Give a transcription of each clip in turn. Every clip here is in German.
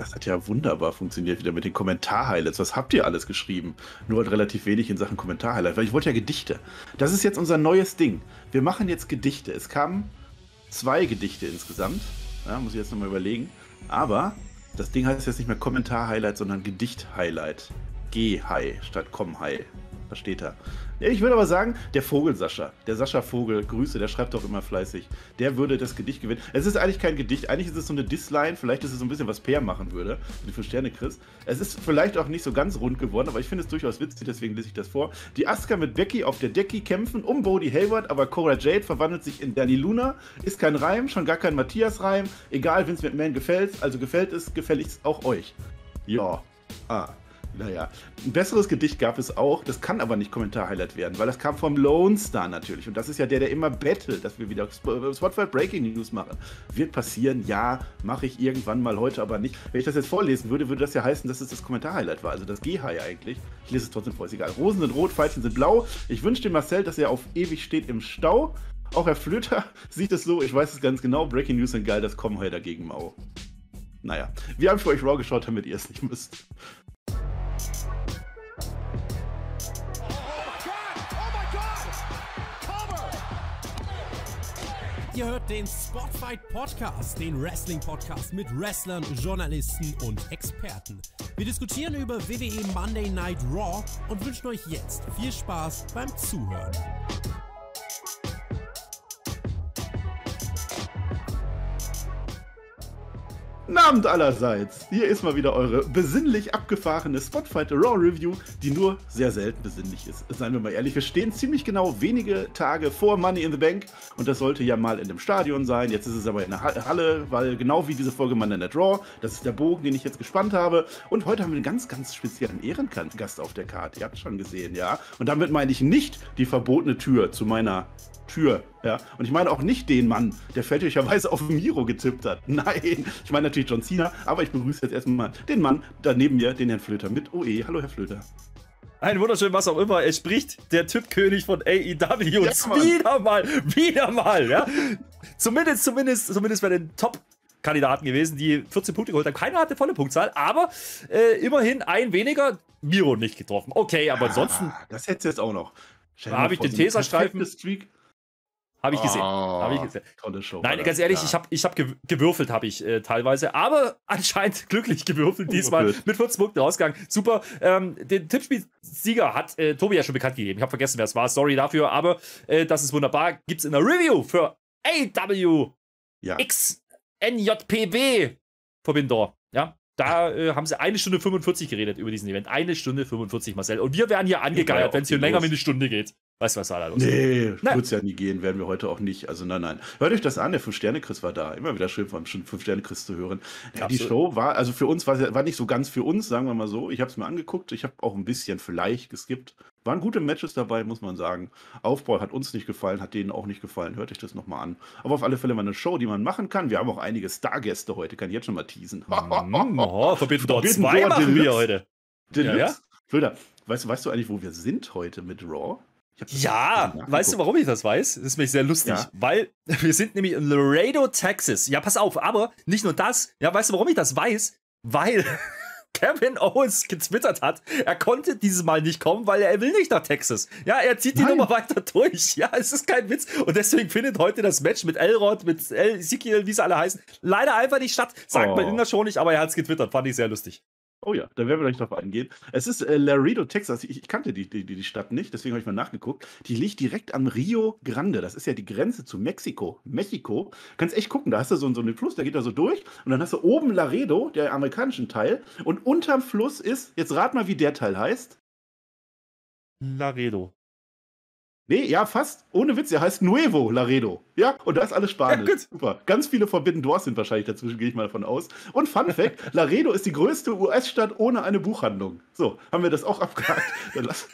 Das hat ja wunderbar funktioniert wieder mit den Kommentar-Highlights. Was habt ihr alles geschrieben? Nur halt relativ wenig in Sachen Kommentar-Highlights, weil ich wollte ja Gedichte. Das ist jetzt unser neues Ding. Wir machen jetzt Gedichte. Es kamen zwei Gedichte insgesamt. Ja, muss ich jetzt nochmal überlegen. Aber das Ding heißt jetzt nicht mehr Kommentar-Highlight, sondern Gedicht-Highlight. G-High statt komm high Da steht da. Ich würde aber sagen, der Vogel Sascha, der Sascha Vogel, Grüße, der schreibt doch immer fleißig, der würde das Gedicht gewinnen. Es ist eigentlich kein Gedicht, eigentlich ist es so eine Disline, vielleicht ist es so ein bisschen, was Peer machen würde, wenn du fünf Sterne kriegst. Es ist vielleicht auch nicht so ganz rund geworden, aber ich finde es durchaus witzig, deswegen lese ich das vor. Die Aska mit Becky auf der Decki kämpfen um Bodie Hayward, aber Cora Jade verwandelt sich in Danny Luna. Ist kein Reim, schon gar kein Matthias-Reim. Egal, wenn es mit Man gefällt, also gefällt es, gefällt es auch euch. Ja. Ah. Naja, ein besseres Gedicht gab es auch, das kann aber nicht Kommentar-Highlight werden, weil das kam vom Lone Star natürlich. Und das ist ja der, der immer bettelt, dass wir wieder äh, Spotify Breaking News machen. Wird passieren, ja, mache ich irgendwann mal heute, aber nicht. Wenn ich das jetzt vorlesen würde, würde das ja heißen, dass es das Kommentar-Highlight war, also das GH ja eigentlich. Ich lese es trotzdem vor, ist egal. Rosen sind rot, Veilchen sind blau. Ich wünsche dem Marcel, dass er auf ewig steht im Stau. Auch Herr Flöter sieht es so, ich weiß es ganz genau. Breaking News sind geil, das kommen heute dagegen mau. Naja, wir haben für euch Raw geschaut, damit ihr es nicht müsst. Ihr hört den Spotfight Podcast, den Wrestling Podcast mit Wrestlern, Journalisten und Experten. Wir diskutieren über WWE Monday Night Raw und wünschen euch jetzt viel Spaß beim Zuhören. Guten Abend allerseits! Hier ist mal wieder eure besinnlich abgefahrene Spotfight Raw Review, die nur sehr selten besinnlich ist. Seien wir mal ehrlich, wir stehen ziemlich genau wenige Tage vor Money in the Bank und das sollte ja mal in dem Stadion sein. Jetzt ist es aber in der Halle, weil genau wie diese Folge Monday Night Raw, das ist der Bogen, den ich jetzt gespannt habe. Und heute haben wir einen ganz, ganz speziellen Ehrengast auf der Karte. Ihr habt schon gesehen, ja? Und damit meine ich nicht die verbotene Tür zu meiner Tür. Ja? Und ich meine auch nicht den Mann, der fälschlicherweise auf Miro getippt hat. Nein, ich meine natürlich John Cena, aber ich begrüße jetzt erstmal den Mann da neben mir, den Herrn Flöter mit OE. Hallo, Herr Flöter. Ein wunderschön, was auch immer. Er spricht der Tippkönig von AEW. Ja, wieder mal, wieder mal, ja. zumindest, zumindest, zumindest bei den Top Kandidaten gewesen, die 14 Punkte geholt haben. Keiner hatte volle Punktzahl, aber äh, immerhin ein weniger Miro nicht getroffen. Okay, aber ah, ansonsten. Das hättest du jetzt auch noch. Da Habe ich den Teserstreifen. Habe ich gesehen. Ah, hab ich gesehen. Tolle Show. Nein, ganz ehrlich, ja. ich habe ich hab gewürfelt, habe ich äh, teilweise, aber anscheinend glücklich gewürfelt oh, diesmal oh, mit 14 Punkten Ausgang. Super. Ähm, den Tippspielsieger hat äh, Tobi ja schon bekannt gegeben. Ich habe vergessen, wer es war. Sorry dafür, aber äh, das ist wunderbar. Gibt es in der Review für AW ja. XNJPB Verbindor. Ja, da äh, haben sie eine Stunde 45 geredet über diesen Event. Eine Stunde 45, Marcel. Und wir werden hier angegeiert, wenn es hier länger wie eine Stunde geht. Weißt du, was war da los? ist? Nee, wird es ja nie gehen, werden wir heute auch nicht. Also nein, nein. Hört euch das an, der Fünf-Sterne-Chris war da. Immer wieder schön vom Fünf-Sterne-Chris zu hören. Ja, die Show war, also für uns war, war nicht so ganz für uns, sagen wir mal so. Ich habe es mir angeguckt, ich habe auch ein bisschen vielleicht geskippt. Waren gute Matches dabei, muss man sagen. Aufbau hat uns nicht gefallen, hat denen auch nicht gefallen. Hört euch das nochmal an. Aber auf alle Fälle mal eine Show, die man machen kann. Wir haben auch einige Stargäste heute, kann ich jetzt schon mal teasen. Mm, oh, Forbidden Door 2 machen wir heute. Deluxe. Ja, ja? Blöder, weißt, weißt du eigentlich, wo wir sind heute mit Raw? Ja, weißt du, warum ich das weiß? Das ist mich sehr lustig, ja. weil wir sind nämlich in Laredo, Texas. Ja, pass auf, aber nicht nur das. Ja, weißt du, warum ich das weiß? Weil Kevin Owens getwittert hat, er konnte dieses Mal nicht kommen, weil er, will nicht nach Texas. Ja, er zieht die Nummer weiter durch. Ja, es ist kein Witz. Und deswegen findet heute das Match mit Elrod, mit El Ezekiel, wie sie alle heißen, leider einfach nicht statt. Sagt oh. man immer schon nicht, aber er hat es getwittert. Fand ich sehr lustig. Oh ja, da werden wir gleich drauf eingehen. Es ist äh, Laredo, Texas. Ich, ich kannte die, die, die, Stadt nicht, deswegen habe ich mal nachgeguckt. Die liegt direkt am Rio Grande. Das ist ja die Grenze zu Mexiko. Mexiko. Kannst echt gucken, da hast du so, so einen Fluss, der geht da so durch. Und dann hast du oben Laredo, der amerikanischen Teil. Und unterm Fluss ist, jetzt rat mal, wie der Teil heißt. Laredo. Nee, ja, fast. Ohne Witz, er heißt Nuevo Laredo. Ja, und da ist alles Spanisch. Ja, Super. Ganz viele Forbidden Doors sind wahrscheinlich dazwischen, gehe ich mal davon aus. Und Fun Fact: Laredo ist die größte US-Stadt ohne eine Buchhandlung. So, haben wir das auch abgehakt. Dann lass,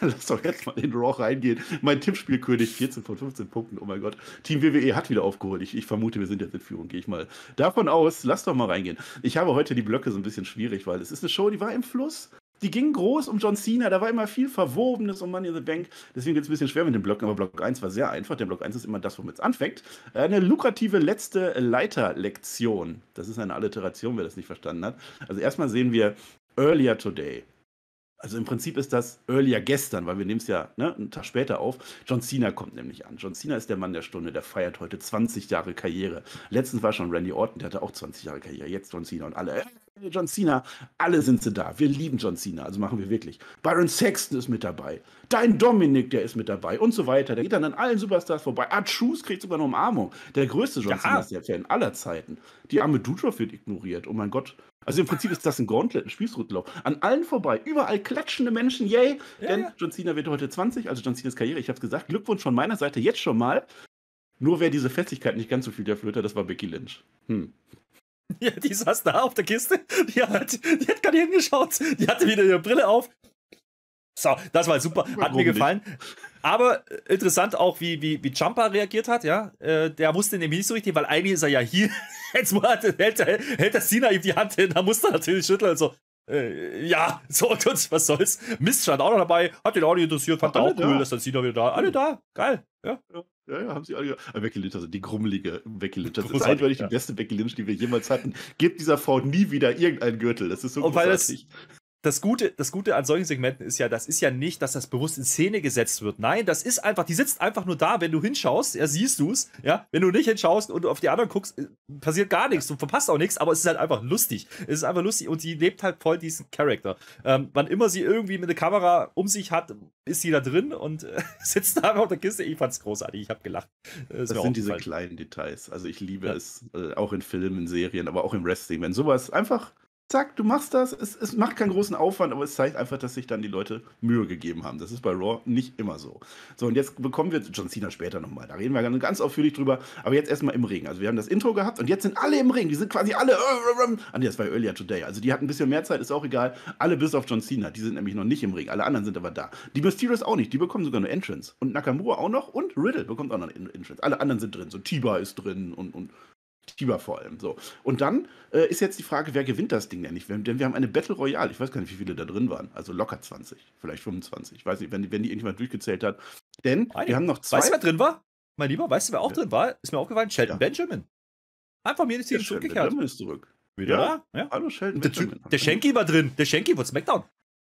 dann lass doch jetzt mal in Raw reingehen. Mein Tippspielkönig, 14 von 15 Punkten, oh mein Gott. Team WWE hat wieder aufgeholt. Ich, ich vermute, wir sind jetzt in Führung, gehe ich mal davon aus. Lass doch mal reingehen. Ich habe heute die Blöcke so ein bisschen schwierig, weil es ist eine Show, die war im Fluss die ging groß um John Cena, da war immer viel Verwobenes um Money in the Bank. Deswegen geht es ein bisschen schwer mit den Blöcken, aber Block 1 war sehr einfach. Der Block 1 ist immer das, womit es anfängt. Äh, eine lukrative letzte Leiterlektion. Das ist eine Alliteration, wer das nicht verstanden hat. Also erstmal sehen wir Earlier Today. Also im Prinzip ist das earlier gestern, weil wir nehmen es ja ne, einen Tag später auf. John Cena kommt nämlich an. John Cena ist der Mann der Stunde, der feiert heute 20 Jahre Karriere. Letztens war schon Randy Orton, der hatte auch 20 Jahre Karriere. Jetzt John Cena und alle. Äh, John Cena, alle sind sie da. Wir lieben John Cena, also machen wir wirklich. Byron Sexton ist mit dabei. Dein Dominik, der ist mit dabei und so weiter. Der geht dann an allen Superstars vorbei. Art Shoes kriegt sogar eine Umarmung. Der größte John ja. Cena-Fan aller Zeiten. Die arme Dutra wird ignoriert. Oh mein Gott, also im Prinzip ist das ein Gauntlet, ein Spießrutenlauf. An allen vorbei, überall klatschende Menschen, yay! Ja, denn ja. John Cena wird heute 20, also John Cenas Karriere, ich hab's gesagt. Glückwunsch von meiner Seite jetzt schon mal. Nur wäre diese Festigkeit nicht ganz so viel der Flöter, das war Becky Lynch. Hm. Ja, die saß da auf der Kiste, die hat, die hat gar hingeschaut, die hatte wieder ihre Brille auf, so, das war super, hat Warum mir gefallen. Nicht? Aber äh, interessant auch, wie, wie, wie Jumper reagiert hat, ja. Äh, der wusste nämlich nicht so richtig, weil eigentlich ist er ja hier. Jetzt hält, hält, hält der Sina ihm die Hand hin, da musste er natürlich schütteln und so. Äh, ja, so und uns, was soll's. Mist stand auch noch dabei, hat den auch nicht interessiert, fand auch cool, da. dass dann Sina wieder da. Alle da, geil, ja. ja. Ja, haben sie alle. Becky Lynch, also die grummelige Becky Lynch. Das ist eindeutig ja. die beste Becky Lynch, die wir jemals hatten. Gebt dieser Frau nie wieder irgendeinen Gürtel. Das ist so und großartig. Weil das, das Gute, das Gute an solchen Segmenten ist ja, das ist ja nicht, dass das bewusst in Szene gesetzt wird. Nein, das ist einfach, die sitzt einfach nur da, wenn du hinschaust, ja, siehst du es, ja. Wenn du nicht hinschaust und auf die anderen guckst, äh, passiert gar nichts, du verpasst auch nichts, aber es ist halt einfach lustig. Es ist einfach lustig und sie lebt halt voll diesen Charakter. Ähm, wann immer sie irgendwie mit der Kamera um sich hat, ist sie da drin und äh, sitzt da auf der Kiste. Ich fand's großartig, ich habe gelacht. Äh, das, das sind diese kleinen Details. Also ich liebe ja. es, äh, auch in Filmen, Serien, aber auch im Wrestling, wenn sowas einfach zack, du machst das. Es, es, macht keinen großen Aufwand, aber es zeigt einfach, dass sich dann die Leute Mühe gegeben haben. Das ist bei Raw nicht immer so. So, und jetzt bekommen wir John Cena später nochmal. Da reden wir ganz, ausführlich drüber. Aber jetzt erstmal im Ring. Also, wir haben das Intro gehabt und jetzt sind alle im Ring. Die sind quasi alle. Ah, äh, äh, äh, nee, das war earlier today. Also, die hatten ein bisschen mehr Zeit, ist auch egal. Alle bis auf John Cena. Die sind nämlich noch nicht im Ring. Alle anderen sind aber da. Die Mysterious auch nicht. Die bekommen sogar eine Entrance. Und Nakamura auch noch. Und Riddle bekommt auch noch eine Entrance. Alle anderen sind drin. So, Tiba ist drin und, und Tiber vor allem. So. Und dann äh, ist jetzt die Frage, wer gewinnt das Ding denn nicht? Denn wir haben eine Battle Royale. Ich weiß gar nicht, wie viele da drin waren. Also locker 20, vielleicht 25. Ich weiß nicht, wenn, wenn die irgendjemand durchgezählt hat. Denn Nein. wir haben noch zwei. Weißt du, wer drin war? Mein Lieber, weißt du, wer auch ja. drin war? Ist mir aufgefallen, Shelton ja. Benjamin. Einfach mir nicht hier zurückgekehrt. Benjamin ist zurück. Wieder ja. da? Ja. Hallo, Shelton der, Benjamin. Der Schenki war drin. Der Schenki wurde Smackdown.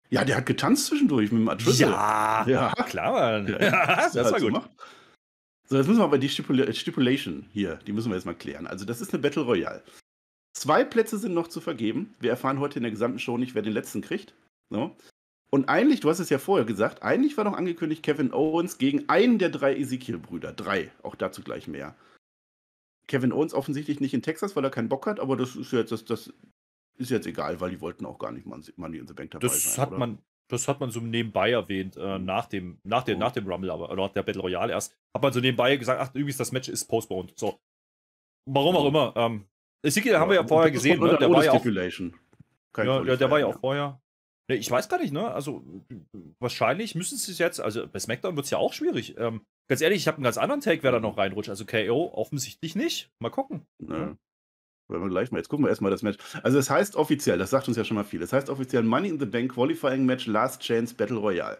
Ja, der hat getanzt zwischendurch mit dem Adrizzle. Ja, ja, klar, Mann. Ja, das, das war halt gut. So so, jetzt müssen wir aber die Stipula Stipulation hier, die müssen wir jetzt mal klären. Also, das ist eine Battle Royale. Zwei Plätze sind noch zu vergeben. Wir erfahren heute in der gesamten Show nicht, wer den letzten kriegt. So. Und eigentlich, du hast es ja vorher gesagt, eigentlich war noch angekündigt Kevin Owens gegen einen der drei Ezekiel-Brüder. Drei, auch dazu gleich mehr. Kevin Owens offensichtlich nicht in Texas, weil er keinen Bock hat, aber das ist jetzt, das, das ist jetzt egal, weil die wollten auch gar nicht mal Money in the Bank dabei das sein. hat man das hat man so nebenbei erwähnt, äh, mhm. nach, dem, nach, dem, oh. nach dem Rumble, aber nach der Battle Royale erst, hat man so nebenbei gesagt, ach übrigens, das Match ist postponed. So. Warum auch mhm. immer. Ähm, Ezekiel ja, haben wir ja vorher gesehen, ne? der, war ja, auch, ja, ja, der war ja auch vorher. Nee, ich weiß gar nicht, ne? Also wahrscheinlich müssen sie es jetzt, also bei SmackDown wird es ja auch schwierig. Ähm, ganz ehrlich, ich habe einen ganz anderen Take, wer da mhm. noch reinrutscht. Also KO offensichtlich nicht. Mal gucken. Ne. ne? Wollen wir gleich mal. Jetzt gucken wir erstmal das Match. Also, es heißt offiziell, das sagt uns ja schon mal viel, es heißt offiziell Money in the Bank Qualifying Match Last Chance Battle Royale.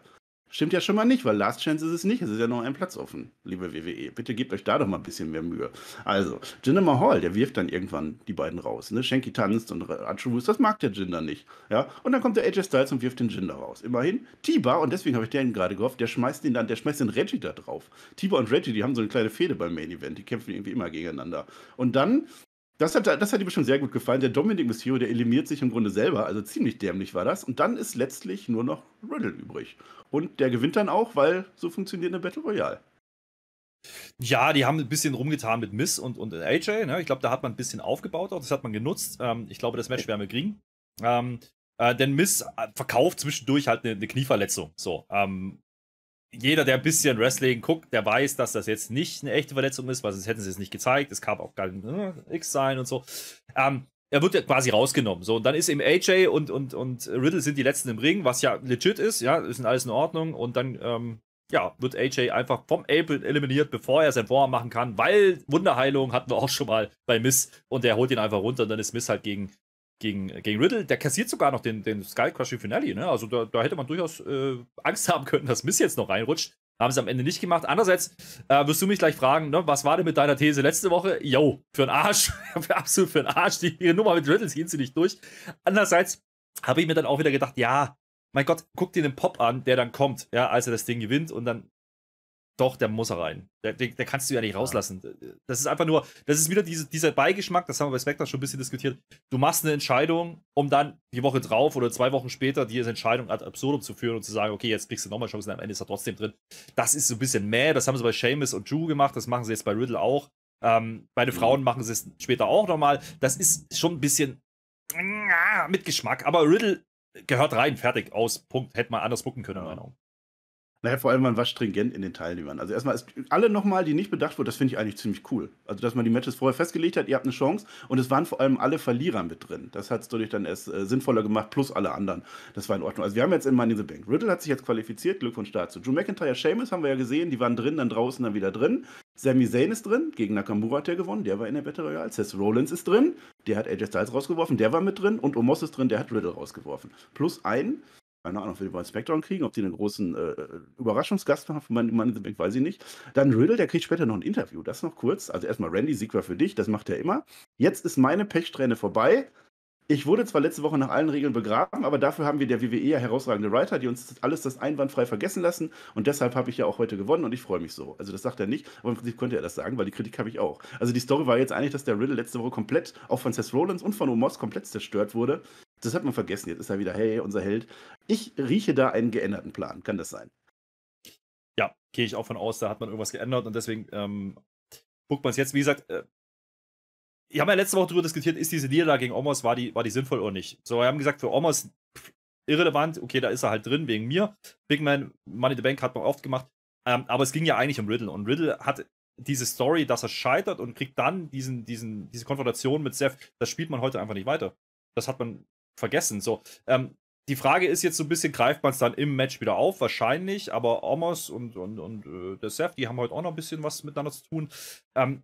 Stimmt ja schon mal nicht, weil Last Chance ist es nicht. Es ist ja noch ein Platz offen, liebe WWE. Bitte gebt euch da doch mal ein bisschen mehr Mühe. Also, Jinder Mahal, der wirft dann irgendwann die beiden raus. Ne? Shanky tanzt und Attribus, das mag der Jinder nicht. Ja? Und dann kommt der AJ Styles und wirft den Jinder raus. Immerhin, Tiba, und deswegen habe ich den gerade gehofft, der schmeißt den dann, der schmeißt den Reggie da drauf. Tiba und Reggie, die haben so eine kleine Fehde beim Main Event. Die kämpfen irgendwie immer gegeneinander. Und dann das hat, das hat ihm schon sehr gut gefallen. Der Dominic Mysterio, der eliminiert sich im Grunde selber. Also ziemlich dämlich war das. Und dann ist letztlich nur noch Riddle übrig. Und der gewinnt dann auch, weil so funktioniert eine Battle Royale. Ja, die haben ein bisschen rumgetan mit Miss und, und AJ. Ne? Ich glaube, da hat man ein bisschen aufgebaut. Auch. Das hat man genutzt. Ähm, ich glaube, das Match werden wir kriegen. Ähm, äh, denn Miss äh, verkauft zwischendurch halt eine, eine Knieverletzung. So, ähm, jeder, der ein bisschen Wrestling guckt, der weiß, dass das jetzt nicht eine echte Verletzung ist, weil sonst hätten sie es nicht gezeigt. Es gab auch gar nichts ne, sein und so. Ähm, er wird ja quasi rausgenommen. So, und dann ist eben AJ und, und, und Riddle sind die letzten im Ring, was ja legit ist, ja, ist alles in Ordnung. Und dann, ähm, ja, wird AJ einfach vom April eliminiert, bevor er sein Vorhaben machen kann, weil Wunderheilung hatten wir auch schon mal bei Miss und er holt ihn einfach runter und dann ist Miss halt gegen gegen, äh, gegen Riddle. Der kassiert sogar noch den, den Sky Crushing Finale. Ne? Also da, da, hätte man durchaus äh, Angst haben können, dass Miss jetzt noch reinrutscht. Haben sie am Ende nicht gemacht. Andererseits äh, wirst du mich gleich fragen, ne, was war denn mit deiner These letzte Woche? Yo, für einen Arsch. für absolut für einen Arsch. Die, ihre Nummer mit Riddle ziehen sie nicht durch. Andererseits habe ich mir dann auch wieder gedacht, ja, mein Gott, guck dir den Pop an, der dann kommt, ja, als er das Ding gewinnt und dann doch, der muss er rein. Der, der, der, kannst du ja nicht rauslassen. Das ist einfach nur, das ist wieder diese, dieser Beigeschmack, das haben wir bei Spectre schon ein bisschen diskutiert. Du machst eine Entscheidung, um dann die Woche drauf oder zwei Wochen später diese Entscheidung ad absurdum zu führen und zu sagen, okay, jetzt kriegst du nochmal Chancen, am Ende ist er trotzdem drin. Das ist so ein bisschen mehr, das haben sie bei Seamus und Drew gemacht, das machen sie jetzt bei Riddle auch. Ähm, beide mhm. Frauen machen sie es später auch nochmal. Das ist schon ein bisschen ah, mit Geschmack, aber Riddle gehört rein, fertig, aus, Punkt. Hätte man anders gucken können, in meiner Meinung. Naja, vor allem, man war stringent in den Teilnehmern. Also erstmal, ist, alle nochmal, die nicht bedacht wurden, das finde ich eigentlich ziemlich cool. Also, dass man die Matches vorher festgelegt hat, ihr habt eine Chance und es waren vor allem alle Verlierer mit drin. Das hat es dadurch dann erst äh, sinnvoller gemacht, plus alle anderen. Das war in Ordnung. Also wir haben jetzt in Money in the Bank. Riddle hat sich jetzt qualifiziert, Glückwunsch dazu. Drew McIntyre, Sheamus haben wir ja gesehen, die waren drin, dann draußen, dann wieder drin. Sami Zayn ist drin, gegen Nakamura hat er gewonnen, der war in der Battle Royale. Seth Rollins ist drin, der hat AJ Styles rausgeworfen, der war mit drin. Und Omos ist drin, der hat Riddle rausgeworfen. Plus ein keine Ahnung, ob wir den White Spectrum kriegen, ob die einen großen äh, äh Überraschungsgast haben für meinen Mann, in the Bank, weiß ich nicht. Dann Riddle, der kriegt später noch ein Interview. Das noch kurz. Also erstmal Randy, Sieg war für dich, das macht er immer. Jetzt ist meine Pechsträhne vorbei. Ich wurde zwar letzte Woche nach allen Regeln begraben, aber dafür haben wir der WWE ja herausragende Writer, die uns alles das einwandfrei vergessen lassen. Und deshalb habe ich ja auch heute gewonnen und ich freue mich so. Also das sagt er nicht, aber im Prinzip konnte er das sagen, weil die Kritik habe ich auch. Also die Story war jetzt eigentlich, dass der Riddle letzte Woche komplett, auch von Seth Rollins und von Omos komplett zerstört wurde. Das hat man vergessen. Jetzt ist er wieder, hey, unser Held. Ich rieche da einen geänderten Plan. Kann das sein? Ja, gehe ich auch von aus. Da hat man irgendwas geändert und deswegen ähm, guckt man es jetzt. Wie gesagt, äh, wir haben ja letzte Woche darüber diskutiert, ist diese Niederlage gegen Omos, war die, war die sinnvoll oder nicht? So, wir haben gesagt, für Omos irrelevant. Okay, da ist er halt drin wegen mir. Big Man, Money the Bank hat man oft gemacht. Ähm, aber es ging ja eigentlich um Riddle und Riddle hat diese Story, dass er scheitert und kriegt dann diesen, diesen, diese Konfrontation mit Seth, das spielt man heute einfach nicht weiter. Das hat man vergessen. So, ähm, die Frage ist jetzt so ein bisschen, greift man es dann im Match wieder auf? Wahrscheinlich, aber Omos und, und, und äh, der Seth, die haben heute auch noch ein bisschen was miteinander zu tun. Ähm,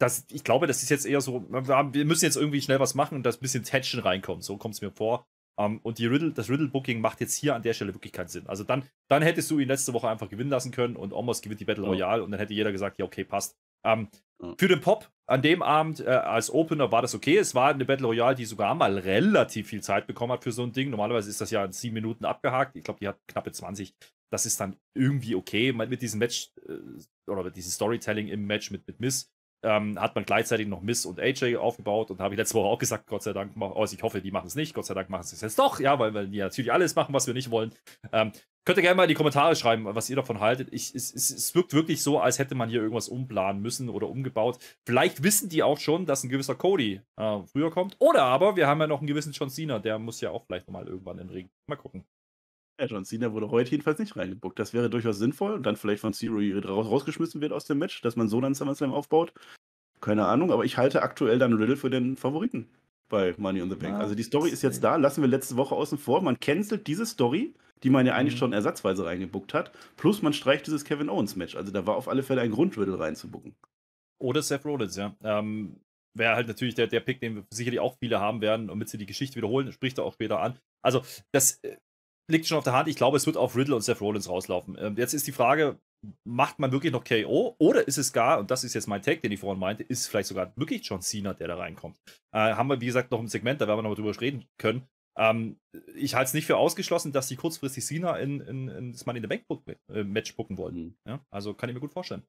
das, ich glaube, das ist jetzt eher so, wir müssen jetzt irgendwie schnell was machen und das bisschen Tension reinkommt. So kommt es mir vor. Um, ähm, und die Riddle, das Riddle-Booking macht jetzt hier an der Stelle wirklich keinen Sinn. Also dann, dann hättest du ihn letzte Woche einfach gewinnen lassen können und Omos gewinnt die Battle Royale ja. und dann hätte jeder gesagt, ja, okay, passt. Um, ähm, ja. Für den Pop an dem Abend äh, als Opener war das okay. Es war eine Battle Royale, die sogar mal relativ viel Zeit bekommen hat für so ein Ding. Normalerweise ist das ja in sieben Minuten abgehakt. Ich glaube, die hat knappe 20. Das ist dann irgendwie okay. Mit diesem Match äh, oder mit diesem Storytelling im Match mit, mit Miss ähm, hat man gleichzeitig noch Miss und AJ aufgebaut und habe ich letzte Woche auch gesagt, Gott sei Dank, also ich hoffe, die machen es nicht. Gott sei Dank machen sie es jetzt doch, ja, weil wir natürlich alles machen, was wir nicht wollen. Ähm, Könnt ihr gerne mal in die Kommentare schreiben, was ihr davon haltet. Ich, es, es, es, wirkt wirklich so, als hätte man hier irgendwas umplanen müssen oder umgebaut. Vielleicht wissen die auch schon, dass ein gewisser Cody äh, früher kommt. Oder aber wir haben ja noch einen gewissen John Cena, der muss ja auch vielleicht nochmal irgendwann in den Ring. Mal gucken. Ja, John Cena wurde heute jedenfalls nicht reingebuckt. Das wäre durchaus sinnvoll. Und dann vielleicht von Zero rausgeschmissen wird aus dem Match, dass man so dann SummerSlam aufbaut. Keine Ahnung, aber ich halte aktuell dann Riddle für den Favoriten bei Money on the Bank. Ah, also die Story ist jetzt da, lassen wir letzte Woche außen vor. Man cancelt diese Story die man ja eigentlich mhm. schon ersatzweise reingebuckt hat. Plus man streicht dieses Kevin Owens-Match. Also da war auf alle Fälle ein Grund, Riddle reinzubucken. Oder Seth Rollins, ja. Ähm, wäre halt natürlich der, der Pick, den wir sicherlich auch viele haben werden, damit sie die Geschichte wiederholen, spricht er auch später an. Also, das äh, liegt schon auf der Hand. Ich glaube, es wird auf Riddle und Seth Rollins rauslaufen. Ähm, jetzt ist die Frage, macht man wirklich noch KO oder ist es gar, und das ist jetzt mein Take, den ich vorhin meinte, ist vielleicht sogar wirklich John Cena, der da reinkommt. Äh, haben wir, wie gesagt, noch ein Segment, da werden wir nochmal drüber reden können. Ähm, ich halte es nicht für ausgeschlossen, dass sie kurzfristig Cena in, in, in das Money in the Bank-Match äh, spucken wollen. Mhm. Ja? Also kann ich mir gut vorstellen.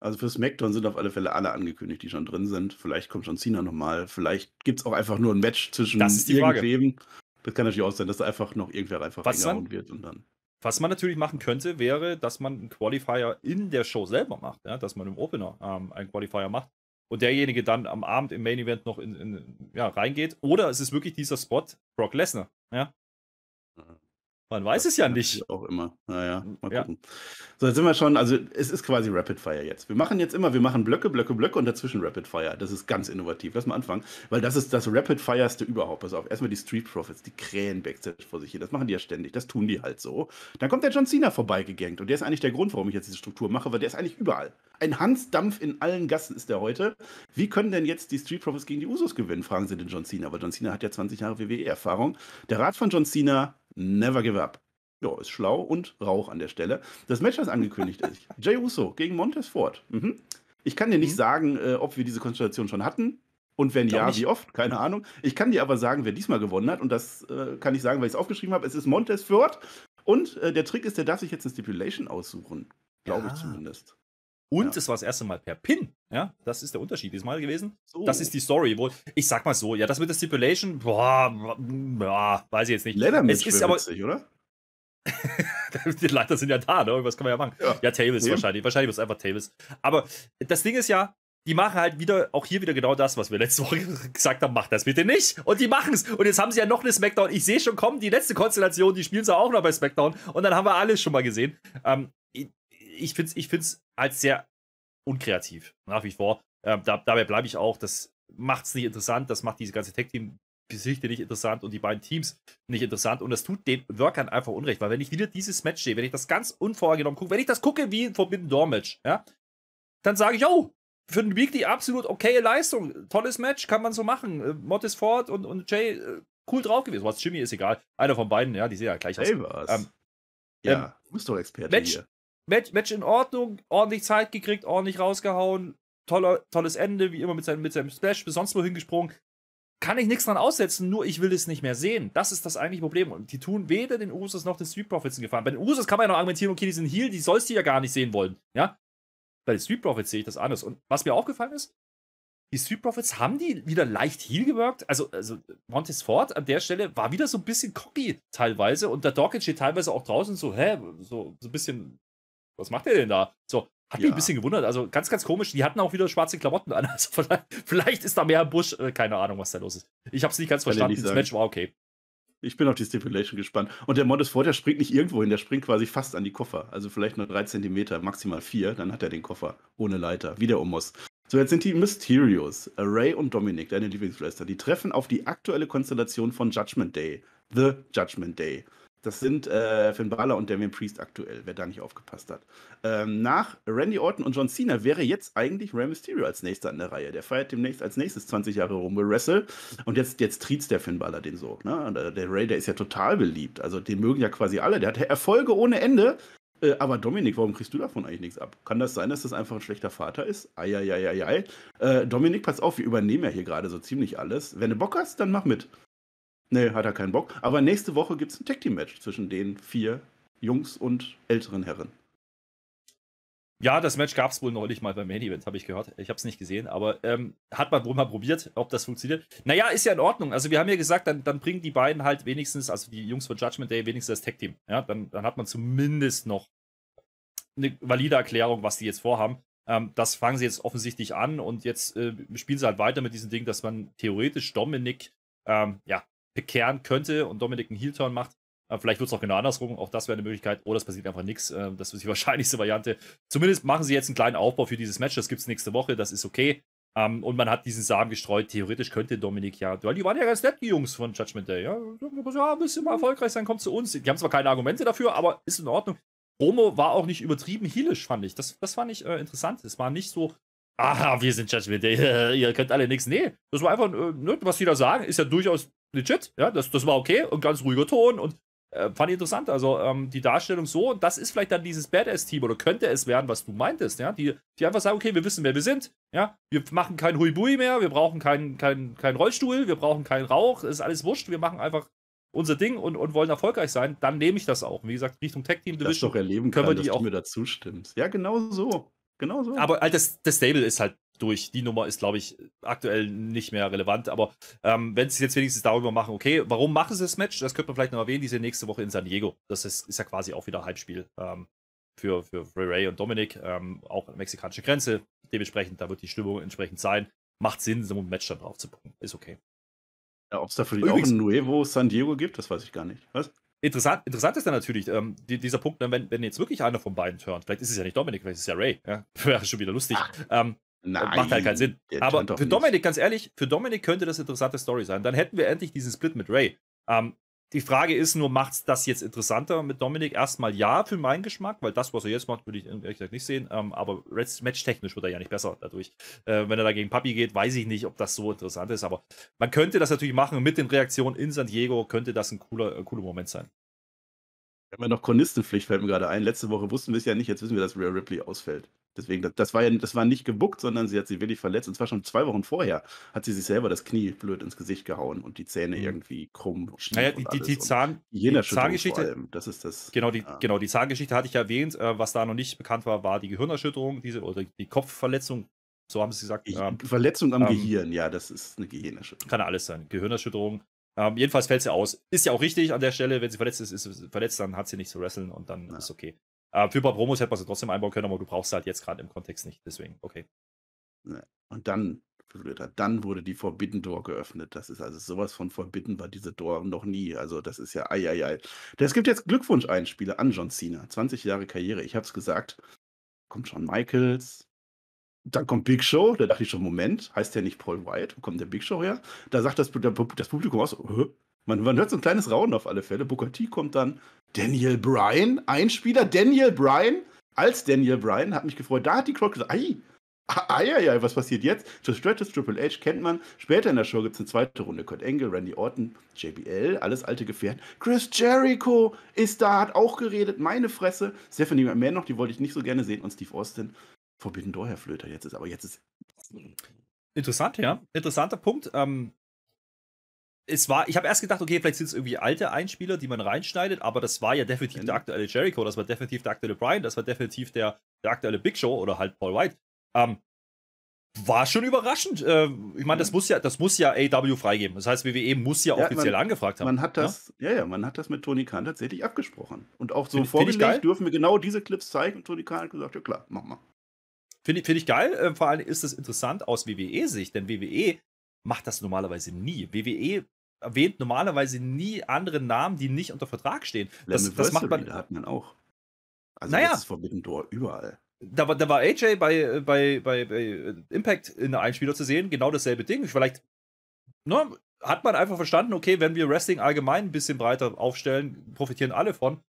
Also für SmackDown sind auf alle Fälle alle angekündigt, die schon drin sind. Vielleicht kommt schon Cena nochmal. Vielleicht gibt es auch einfach nur ein Match zwischen das ist die irgendwem. Frage. Das kann natürlich auch sein, dass da einfach noch irgendwer einfach was wird und dann. Was man natürlich machen könnte, wäre, dass man einen Qualifier in der Show selber macht. Ja? Dass man im Opener ähm, einen Qualifier macht und derjenige dann am Abend im Main Event noch in, in, ja, reingeht. Oder es ist wirklich dieser Spot, Brock Lesnar. Ja? Man weiß das es ja nicht. Auch immer. Naja, mal ja. gucken. So, jetzt sind wir schon, also es ist quasi Rapid Fire jetzt. Wir machen jetzt immer, wir machen Blöcke, Blöcke, Blöcke und dazwischen Rapid Fire. Das ist ganz innovativ. Lass mal anfangen, weil das ist das Rapid Fireste überhaupt. Pass auf, erstmal die Street Profits, die krähen Backstage vor sich hin. Das machen die ja ständig, das tun die halt so. Dann kommt der John Cena vorbeigegangt und der ist eigentlich der Grund, warum ich jetzt diese Struktur mache, weil der ist eigentlich überall. Ein Hansdampf in allen Gassen ist der heute. Wie können denn jetzt die Street Profits gegen die Usos gewinnen, fragen sie den John Cena. Aber John Cena hat ja 20 Jahre WWE-Erfahrung. Der Rat von John Cena Never give up. Ja, ist schlau und Rauch an der Stelle. Das Match, das angekündigt ist. Jay Russo gegen Montez Ford. Mhm. Ich kann dir nicht mhm. sagen, äh, ob wir diese Konstellation schon hatten. Und wenn ja, nicht. wie oft? Keine Ahnung. Ich kann dir aber sagen, wer diesmal gewonnen hat. Und das äh, kann ich sagen, weil ich es aufgeschrieben habe. Es ist Montez Ford. Und äh, der Trick ist, der darf sich jetzt eine Stipulation aussuchen. Glaube ja. ich zumindest. Und ja. es war das erste Mal per Pin. Ja, das ist der Unterschied diesmal gewesen. So. Das ist die Story. Wo, ich sag mal so, ja, das mit der Stipulation, boah, boah weiß ich jetzt nicht. Leathermatch ist aber witzig, oder? die Leiter sind ja da, ne? Was kann man ja machen? Ja, ja Tables wahrscheinlich. Wahrscheinlich wird es einfach Tables. Aber das Ding ist ja, die machen halt wieder, auch hier wieder genau das, was wir letzte Woche gesagt haben, macht das bitte nicht. Und die machen es. Und jetzt haben sie ja noch eine Smackdown. Ich sehe schon kommen, die letzte Konstellation, die spielen sie auch noch bei Smackdown. Und dann haben wir alles schon mal gesehen. Ähm, ich finde es ich find's als sehr unkreativ, nach wie vor. Ähm, da, dabei bleibe ich auch. Das macht es nicht interessant. Das macht diese ganze Tech-Team Geschichte nicht interessant und die beiden Teams nicht interessant. Und das tut den Workern einfach Unrecht, weil wenn ich wieder dieses Match sehe, wenn ich das ganz unvorgenommen gucke, wenn ich das gucke wie ein Forbidden Door Match, ja, dann sage ich, oh, für den Weekly absolut okaye Leistung. Tolles Match, kann man so machen. Äh, Mottis Ford und, und Jay, äh, cool drauf gewesen. Was Jimmy ist egal. Einer von beiden, ja, die sehen ja gleich aus. Hey, was? Ähm, ja, ähm, du bist doch Experte Match, hier. Match, Match in Ordnung, ordentlich Zeit gekriegt, ordentlich rausgehauen, toller, tolles Ende, wie immer mit seinem, mit seinem Splash, bis sonst wo hingesprungen. Kann ich nichts dran aussetzen, nur ich will es nicht mehr sehen. Das ist das eigentliche Problem. Und die tun weder den Usos noch den Street Profits in Gefahren. Bei den Usos kann man ja noch argumentieren, okay, die sind Heal, die sollst du ja gar nicht sehen wollen. Ja? Bei den Street Profits sehe ich das anders. Und was mir aufgefallen ist, die Street Profits haben die wieder leicht Heal gewirkt. Also, also Montes Ford an der Stelle war wieder so ein bisschen cocky teilweise und der Dawkins steht teilweise auch draußen so, hä, so, so ein bisschen was macht der denn da? So, hat ja. mich ein bisschen gewundert. Also ganz, ganz komisch. Die hatten auch wieder schwarze Klamotten an. Also vielleicht, vielleicht ist da mehr Busch. Äh, keine Ahnung, was da los ist. Ich habe es nicht ganz Kann verstanden. Nicht das Match war okay. Ich bin auf die Stipulation gespannt. Und der Modest der springt nicht irgendwo hin, der springt quasi fast an die Koffer. Also vielleicht nur drei Zentimeter, maximal vier. dann hat er den Koffer ohne Leiter. Wieder Omos. So, jetzt sind die Mysterios, äh, Ray und Dominic, deine Lieblingsschwester, die treffen auf die aktuelle Konstellation von Judgment Day. The Judgment Day. Das sind äh, Finn Balor und Damien Priest aktuell, wer da nicht aufgepasst hat. Ähm, nach Randy Orton und John Cena wäre jetzt eigentlich Rey Mysterio als nächster an der Reihe. Der feiert demnächst als nächstes 20 Jahre Rumble Wrestle und jetzt, jetzt triezt der Finn Balor den so. Ne? Äh, der Rey, der ist ja total beliebt. Also den mögen ja quasi alle. Der hat Erfolge ohne Ende. Äh, aber Dominik, warum kriegst du davon eigentlich nichts ab? Kann das sein, dass das einfach ein schlechter Vater ist? Eieieiei. Äh, Dominik, pass auf, wir übernehmen ja hier gerade so ziemlich alles. Wenn du Bock hast, dann mach mit. Nee, hat er keinen Bock. Aber nächste Woche gibt es ein Tag Team Match zwischen den vier Jungs und älteren Herren. Ja, das Match gab es wohl neulich mal beim Main Event, habe ich gehört. Ich habe es nicht gesehen, aber ähm, hat man wohl mal probiert, ob das funktioniert. Naja, ist ja in Ordnung. Also, wir haben ja gesagt, dann, dann bringen die beiden halt wenigstens, also die Jungs von Judgment Day, wenigstens das Tag Team. Ja, dann, dann hat man zumindest noch eine valide Erklärung, was die jetzt vorhaben. Ähm, das fangen sie jetzt offensichtlich an und jetzt äh, spielen sie halt weiter mit diesem Ding, dass man theoretisch Dominik ähm, ja, bekehren könnte und Dominik einen Heel-Turn macht. Aber vielleicht wird es auch genau andersrum. Auch das wäre eine Möglichkeit. Oder es passiert einfach nichts. Ähm, das ist die wahrscheinlichste Variante. Zumindest machen sie jetzt einen kleinen Aufbau für dieses Match. Das gibt es nächste Woche. Das ist okay. Ähm, und man hat diesen Samen gestreut. Theoretisch könnte Dominik ja. Weil die waren ja ganz nett, die Jungs von Judgment Day. Ja, ja müsst ihr mal erfolgreich sein. Kommt zu uns. Die haben zwar keine Argumente dafür, aber ist in Ordnung. Promo war auch nicht übertrieben heelisch, fand ich. Das, das fand ich äh, interessant. Es war nicht so, aha, wir sind Judgment Day, ihr könnt alle nichts. Nee, das war einfach, äh, ne, was die da sagen, ist ja durchaus legit, ja, das, das war okay und ganz ruhiger Ton und äh, fand ich interessant. Also ähm, die Darstellung so, und das ist vielleicht dann dieses Badass-Team oder könnte es werden, was du meintest, ja, die, die einfach sagen, okay, wir wissen, wer wir sind, ja, wir machen kein Huibui mehr, wir brauchen keinen kein, kein Rollstuhl, wir brauchen keinen Rauch, ist alles wurscht, wir machen einfach unser Ding und, und wollen erfolgreich sein, dann nehme ich das auch. wie gesagt, Richtung Tech Team Division. Das doch erleben können kann, wir die dass auch. du mir dazu stimmst. Ja, genau so. Genau so. Aber halt das, das Stable ist halt durch. Die Nummer ist, glaube ich, aktuell nicht mehr relevant. Aber ähm, wenn sie es jetzt wenigstens darüber machen, okay, warum machen sie das Match? Das könnte man vielleicht noch erwähnen. Diese nächste Woche in San Diego. Das ist, ist ja quasi auch wieder Heimspiel ähm, für, für Ray und Dominik. Ähm, auch mexikanische Grenze. Dementsprechend, da wird die Stimmung entsprechend sein. Macht Sinn, so ein Match dann drauf zu buchen. Ist okay. Ja, Ob es da vielleicht Übrigens, auch ein Nuevo San Diego gibt, das weiß ich gar nicht. Was? Interessant, interessant ist dann natürlich ähm, die, dieser Punkt, ne, wenn, wenn jetzt wirklich einer von beiden turnt, vielleicht ist es ja nicht Dominik, vielleicht ist es ja Ray, ja? wäre schon wieder lustig. Ähm, Nein, äh, macht halt keinen Sinn. Aber für Dominik, ganz ehrlich, für Dominik könnte das eine interessante Story sein. Dann hätten wir endlich diesen Split mit Ray. Ähm, die Frage ist nur, macht's das jetzt interessanter mit Dominik? Erstmal ja, für meinen Geschmack, weil das, was er jetzt macht, würde ich ehrlich gesagt nicht sehen. Ähm, aber match-technisch wird er ja nicht besser dadurch. Äh, wenn er da gegen Papi geht, weiß ich nicht, ob das so interessant ist. Aber man könnte das natürlich machen mit den Reaktionen in San Diego, könnte das ein cooler, äh, cooler Moment sein. Wir haben ja noch Chronistenpflicht, fällt mir gerade ein. Letzte Woche wussten wir es ja nicht, jetzt wissen wir, dass Rare Ripley ausfällt. Deswegen, das war ja, das war nicht gebuckt, sondern sie hat sich wirklich verletzt. Und zwar schon zwei Wochen vorher hat sie sich selber das Knie blöd ins Gesicht gehauen und die Zähne mhm. irgendwie krumm. Naja, die, die, die, Zahn, die Zahngeschichte. Das ist das. Genau, die, ja. genau, die Zahngeschichte hatte ich erwähnt. Äh, was da noch nicht bekannt war, war die Gehirnerschütterung, diese oder die Kopfverletzung. So haben sie gesagt. Ich, ähm, Verletzung am ähm, Gehirn, ja, das ist eine Gehirnerschütterung. Kann alles sein. Gehirnerschütterung. Ähm, jedenfalls fällt sie aus. Ist ja auch richtig an der Stelle, wenn sie verletzt ist, ist sie verletzt, dann hat sie nicht zu wresteln und dann ja. ist okay. Äh, für ein paar Promos hätte man sie trotzdem einbauen können, aber du brauchst sie halt jetzt gerade im Kontext nicht. Deswegen, okay. Ne, und dann, dann wurde die Forbidden Door geöffnet. Das ist also sowas von Forbidden war diese Door noch nie. Also das ist ja ei, ei, ei. Es gibt jetzt Glückwunsch-Einspiele an John Cena. 20 Jahre Karriere, ich hab's gesagt. Kommt Shawn Michaels, dann kommt Big Show, da dachte ich schon, Moment, heißt der nicht Paul White? Wo kommt der Big Show her? Da sagt das, das Publikum aus, man, man hört so ein kleines Raunen auf alle Fälle. Booker T kommt dann. Daniel Bryan, ein Spieler, Daniel Bryan, als Daniel Bryan, hat mich gefreut. Da hat die Croc gesagt, ei, ei, ei, was passiert jetzt? Trish Stratus, Triple H kennt man. Später in der Show gibt es eine zweite Runde. Kurt Engel, Randy Orton, JBL, alles alte Gefährten. Chris Jericho ist da, hat auch geredet. Meine Fresse. Stephanie McMahon noch, die wollte ich nicht so gerne sehen. Und Steve Austin. Forbidden doch, Herr Flöter, jetzt ist aber jetzt ist. Interessant, ja. Interessanter Punkt. Ähm, es war, ich habe erst gedacht, okay, vielleicht sind es irgendwie alte Einspieler, die man reinschneidet, aber das war ja definitiv mhm. der aktuelle Jericho, das war definitiv der aktuelle Brian, das war definitiv der, der aktuelle Big Show oder halt Paul White. Ähm, war schon überraschend. Äh, ich meine, das muss ja, das muss ja AW freigeben. Das heißt, WWE muss ja, ja offiziell man, angefragt haben. Man hat ne? das, ja? ja, ja, man hat das mit Tony Khan tatsächlich abgesprochen. Und auch so vorgelegt dürfen wir genau diese Clips zeigen. Und Tony Khan hat gesagt, ja klar, mach mal. Finde find ich geil. Ähm, vor allem ist das interessant aus WWE-Sicht, denn WWE macht das normalerweise nie. WWE erwähnt normalerweise nie andere Namen, die nicht unter Vertrag stehen. Das, das macht man. hat man auch. Also naja. das ist Forbidden Door überall. Da war, da war AJ bei, bei, bei, bei Impact in einem Spieler zu sehen, genau dasselbe Ding. Vielleicht ne, hat man einfach verstanden, okay, wenn wir Wrestling allgemein ein bisschen breiter aufstellen, profitieren alle von.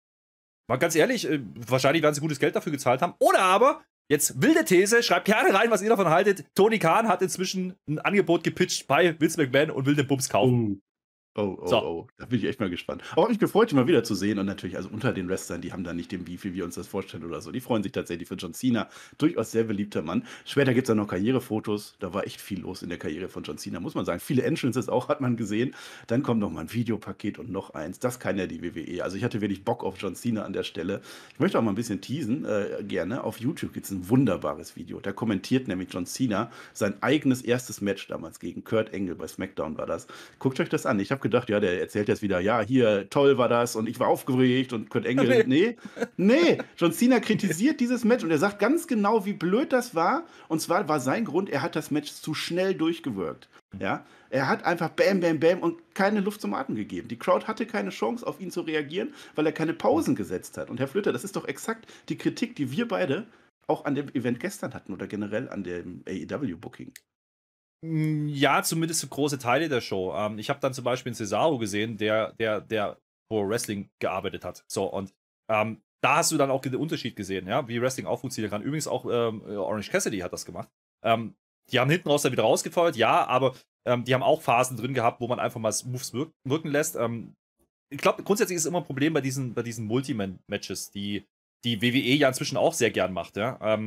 Mal ganz ehrlich, äh, wahrscheinlich werden sie gutes Geld dafür gezahlt haben. Oder aber, jetzt wilde These, schreibt gerne rein, was ihr davon haltet. Tony Khan hat inzwischen ein Angebot gepitcht bei Vince McMahon und will den Bums kaufen. Oh. Oh, oh, So. Oh, oh. Da bin ich echt mal gespannt. Aber mich gefreut, ihn mal wieder zu sehen. Und natürlich, also unter den Wrestlern, die haben da nicht den Beef, wie wir uns das vorstellen oder so. Die freuen sich tatsächlich für John Cena. Durchaus sehr beliebter Mann. Später gibt es dann noch Karrierefotos. Da war echt viel los in der Karriere von John Cena, muss man sagen. Viele Entrances auch hat man gesehen. Dann kommt noch mal ein Videopaket und noch eins. Das kann ja die WWE. Also ich hatte wirklich Bock auf John Cena an der Stelle. Ich möchte auch mal ein bisschen teasen, äh, gerne. Auf YouTube gibt es ein wunderbares Video. Da kommentiert nämlich John Cena sein eigenes erstes Match damals gegen Kurt Engel bei SmackDown war das. Guckt euch das an. Ich habe gedacht, ja, der erzählt jetzt wieder, ja, hier, toll war das und ich war aufgeregt und Kurt Engel. Nee. nee, nee, John Cena kritisiert dieses Match und er sagt ganz genau, wie blöd das war. Und zwar war sein Grund, er hat das Match zu schnell durchgewirkt. Mhm. Ja, er hat einfach bam, bam, bam und keine Luft zum Atmen gegeben. Die Crowd hatte keine Chance, auf ihn zu reagieren, weil er keine Pausen mhm. gesetzt hat. Und Herr Flöter, das ist doch exakt die Kritik, die wir beide auch an dem Event gestern hatten oder generell an dem AEW-Booking. Hm, ja, zumindest für große Teile der Show. Ähm, ich habe dann zum Beispiel einen Cesaro gesehen, der, der, der vor Wrestling gearbeitet hat. So, und ähm, da hast du dann auch den Unterschied gesehen, ja, wie Wrestling auch funktionieren kann. Übrigens auch ähm, Orange Cassidy hat das gemacht. Ähm, die haben hinten raus dann wieder rausgefeuert, ja, aber ähm, die haben auch Phasen drin gehabt, wo man einfach mal Moves wirk wirken lässt. Ähm, ich glaube, grundsätzlich ist immer ein Problem bei diesen, bei diesen Multiman-Matches, die die WWE ja inzwischen auch sehr gern macht, ja.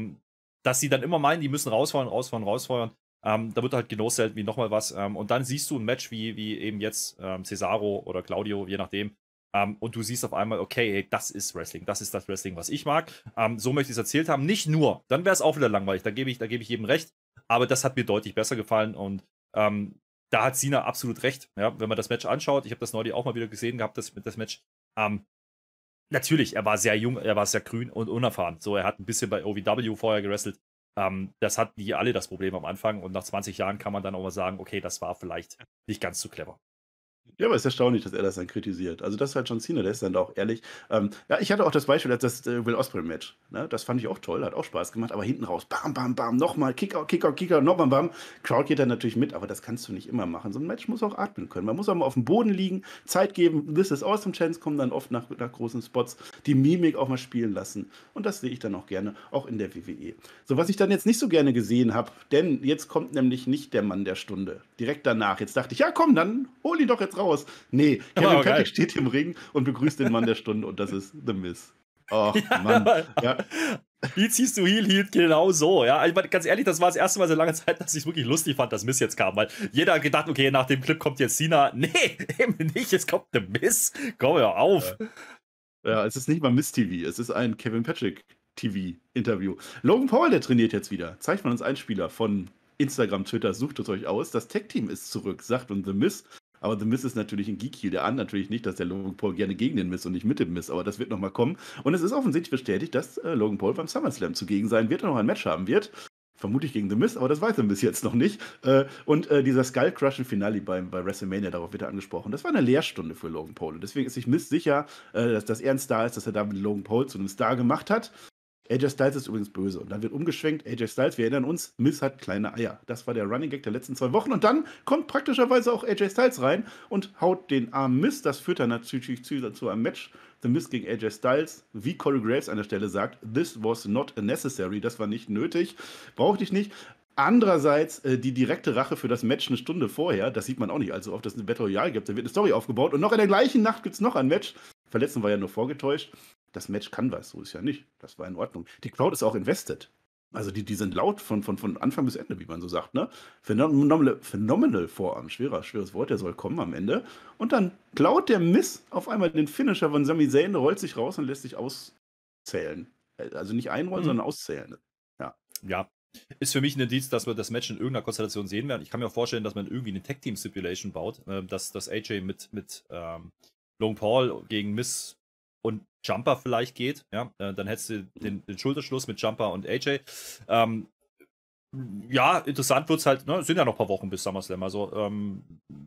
dass sie dann immer meinen, die müssen rausfeuern, rausfeuern, rausfeuern ähm, da wird halt genoselt wie nochmal was. Ähm, und dann siehst du ein Match wie, wie eben jetzt ähm, Cesaro oder Claudio, je nachdem. Ähm, und du siehst auf einmal, okay, ey, das ist Wrestling, das ist das Wrestling, was ich mag. Ähm, so möchte ich es erzählt haben. Nicht nur, dann wäre es auch wieder langweilig, da gebe ich, da geb ich jedem recht. Aber das hat mir deutlich besser gefallen und ähm, da hat Sina absolut recht. Ja, wenn man das Match anschaut, ich habe das neulich auch mal wieder gesehen gehabt, das, das Match. natürlich, er war sehr jung, er war sehr grün und unerfahren. So, er hat ein bisschen bei OVW vorher gerestelt. Ähm, das hatten die alle das Problem am Anfang und nach 20 Jahren kann man dann auch mal sagen, okay, das war vielleicht nicht ganz so clever. Ja, aber es ist erstaunlich, dass er das dann kritisiert. Also das ist halt John Cena, der ist dann da auch ehrlich. Ähm, ja, ich hatte auch das Beispiel, das, äh, Will Osprey-Match. Ne? Das fand ich auch toll, hat auch Spaß gemacht, aber hinten raus, bam, bam, bam, nochmal, kick kick out, out, kick out, nochmal, bam. Crowd geht dann natürlich mit, aber das kannst du nicht immer machen. So ein Match muss auch atmen können. Man muss auch mal auf dem Boden liegen, Zeit geben. This is awesome Chance kommen dann oft nach, nach großen Spots. Die Mimik auch mal spielen lassen. Und das sehe ich dann auch gerne, auch in der WWE. So, was ich dann jetzt nicht so gerne gesehen habe, denn jetzt kommt nämlich nicht der Mann der Stunde. Direkt danach. Jetzt dachte ich, ja komm, dann hol ihn doch jetzt raus. Nee, Kevin Patrick steht im Ring und begrüßt den Mann der Stunde und das ist The Miss. Ach, ja, Mann. Ja. Heat siehst du Heal, Heat genau so. Ja, ich meine, ganz ehrlich, das war das erste Mal seit langer Zeit, dass ich es wirklich lustig fand, dass Miss jetzt kam, weil jeder hat gedacht, okay, nach dem Clip kommt jetzt Cena. Nee, eben nicht, es kommt The Miss. Komm ja auf. Ja. ja, es ist nicht mal Miss TV, es ist ein Kevin Patrick TV-Interview. Logan Paul, der trainiert jetzt wieder. Zeigt man uns einen Spieler von Instagram, Twitter, sucht es euch aus. Das Tech-Team ist zurück, sagt und The Miss. Aber The Miss ist natürlich ein Geek hier an. Natürlich nicht, dass der Logan Paul gerne gegen den Miss und nicht mit dem Miss, aber das wird nochmal kommen. Und es ist offensichtlich bestätigt, dass äh, Logan Paul beim SummerSlam zugegen sein wird und noch ein Match haben wird. Vermutlich gegen The Mist, aber das weiß er bis jetzt noch nicht. Äh, und äh, dieser Skull Crushing Finale bei, bei WrestleMania, darauf wird er angesprochen, das war eine Lehrstunde für Logan Paul. Und deswegen ist sich Mist sicher, äh, dass, dass er ein Star ist, dass er damit Logan Paul zu einem Star gemacht hat. AJ Styles ist übrigens böse. Und dann wird umgeschwenkt, AJ Styles, wir erinnern uns, Miss hat kleine Eier. Das war der Running Gag der letzten zwei Wochen. Und dann kommt praktischerweise auch AJ Styles rein und haut den armen Miss. Das führt dann natürlich zu einem Match. The Miss gegen AJ Styles, wie Corey Graves an der Stelle sagt, this was not necessary, das war nicht nötig, brauchte ich nicht. Andererseits äh, die direkte Rache für das Match eine Stunde vorher, das sieht man auch nicht allzu also oft, dass es eine Battle Royale gibt. Da wird eine Story aufgebaut und noch in der gleichen Nacht gibt es noch ein Match. Verletzung war ja nur vorgetäuscht. Das Match kann was, so ist ja nicht. Das war in Ordnung. Die Crowd ist auch invested. Also die, die sind laut von, von, von Anfang bis Ende, wie man so sagt. Ne? Phenomenal, phenomenal Vorarm, schwerer, schweres Wort, der soll kommen am Ende. Und dann klaut der Miss auf einmal den Finisher von Sami Zayn, rollt sich raus und lässt sich auszählen. Also nicht einrollen, mhm. sondern auszählen. Ja. ja, ist für mich ein Indiz, dass wir das Match in irgendeiner Konstellation sehen werden. Ich kann mir auch vorstellen, dass man irgendwie eine Tag Team Stipulation baut, ähm, dass, dass AJ mit, mit ähm, Long Paul gegen Miss und Jumper vielleicht geht, ja, äh, dann hättest du mhm. den, den Schulterschluss mit Jumper und AJ. Ähm, ja, interessant wird es halt, ne, sind ja noch ein paar Wochen bis SummerSlam. Also, ähm,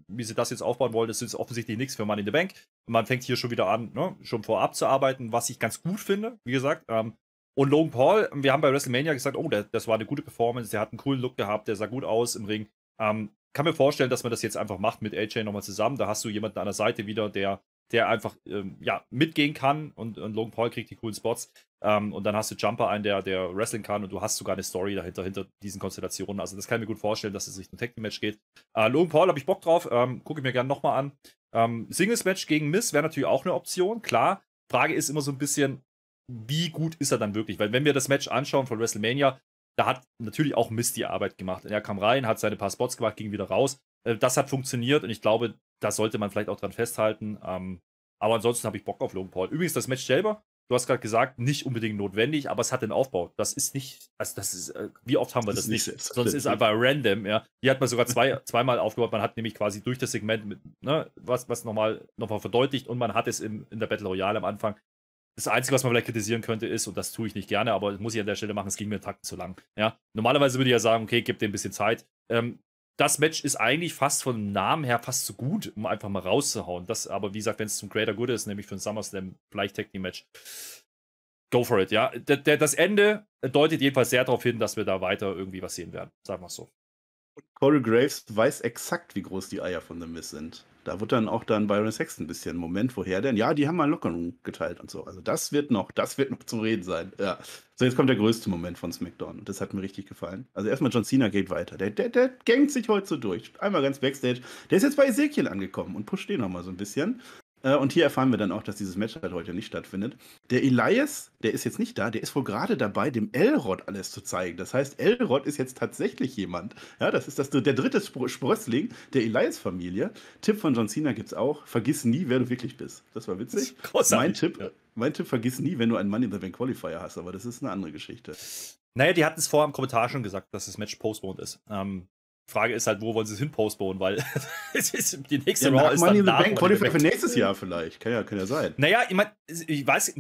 wie sie das jetzt aufbauen wollen, das ist offensichtlich nichts für Money in the Bank. Man fängt hier schon wieder an, ne, schon vorab zu arbeiten, was ich ganz gut finde, wie gesagt. Ähm, und Logan Paul, wir haben bei WrestleMania gesagt, oh, der, das war eine gute Performance, der hat einen coolen Look gehabt, der sah gut aus im Ring. Ähm, kann mir vorstellen, dass man das jetzt einfach macht mit AJ nochmal zusammen. Da hast du jemanden an der Seite wieder, der der einfach ähm, ja, mitgehen kann und, und, Logan Paul kriegt die coolen Spots. Ähm, und dann hast du Jumper einen, der, der wrestling kann und du hast sogar eine Story dahinter, hinter diesen Konstellationen. Also das kann ich mir gut vorstellen, dass es Richtung Tag Team Match geht. Äh, Logan Paul habe ich Bock drauf, ähm, gucke ich mir gerne nochmal an. Ähm, Singles Match gegen Miss wäre natürlich auch eine Option, klar. Frage ist immer so ein bisschen, wie gut ist er dann wirklich? Weil wenn wir das Match anschauen von WrestleMania, da hat natürlich auch Miss die Arbeit gemacht. Er kam rein, hat seine paar Spots gemacht, ging wieder raus. Äh, das hat funktioniert und ich glaube, das sollte man vielleicht auch dran festhalten. Ähm, aber ansonsten habe ich Bock auf Logan Paul. Übrigens, das Match selber, du hast gerade gesagt, nicht unbedingt notwendig, aber es hat den Aufbau. Das ist nicht, also das ist, äh, wie oft haben wir das, das nicht? nicht Sonst ist es einfach random, ja. Hier hat man sogar zwei, zweimal aufgebaut. Man hat nämlich quasi durch das Segment mit, ne, was, was nochmal noch mal verdeutlicht und man hat es im, in der Battle Royale am Anfang. Das Einzige, was man vielleicht kritisieren könnte, ist, und das tue ich nicht gerne, aber das muss ich an der Stelle machen, es ging mir einen Takt zu lang. Ja? Normalerweise würde ich ja sagen, okay, gib dir ein bisschen Zeit. Ähm, das Match ist eigentlich fast vom Namen her fast zu gut, um einfach mal rauszuhauen. Das aber, wie gesagt, wenn es zum Greater Good ist, nämlich für ein SummerSlam vielleicht Tag Team Match, go for it, ja. D das Ende deutet jedenfalls sehr darauf hin, dass wir da weiter irgendwie was sehen werden. Sag mal so. Corey Graves weiß exakt, wie groß die Eier von The Miss sind. Da wird dann auch dann Byron Sexton ein bisschen Moment, woher denn? Ja, die haben mal Lockerung geteilt und so. Also das wird noch, das wird noch zum Reden sein. Ja. So, jetzt kommt der größte Moment von SmackDown und das hat mir richtig gefallen. Also erstmal John Cena geht weiter. Der, der, der gängt sich heute so durch. Einmal ganz Backstage. Der ist jetzt bei Ezekiel angekommen und pusht den nochmal so ein bisschen. Äh, und hier erfahren wir dann auch, dass dieses Match halt heute nicht stattfindet. Der Elias, der ist jetzt nicht da, der ist wohl gerade dabei, dem Elrod alles zu zeigen. Das heißt, Elrod ist jetzt tatsächlich jemand. Ja, das ist das, der dritte Sprössling der Elias-Familie. Tipp von John Cena gibt es auch. Vergiss nie, wer du wirklich bist. Das war witzig. Das mein Tipp, ja. mein Tipp, vergiss nie, wenn du einen Money in the Bank Qualifier hast, aber das ist eine andere Geschichte. Naja, die hatten es vorher im Kommentar schon gesagt, dass das Match postponed ist. Ähm, Frage ist halt, wo wollen sie es hin postbauen, weil es ist, die nächste ja, Raw ist dann in Bank Qualifier für nächstes Jahr vielleicht. Kann ja, kann ja sein. Naja, ich meine, ich weiß,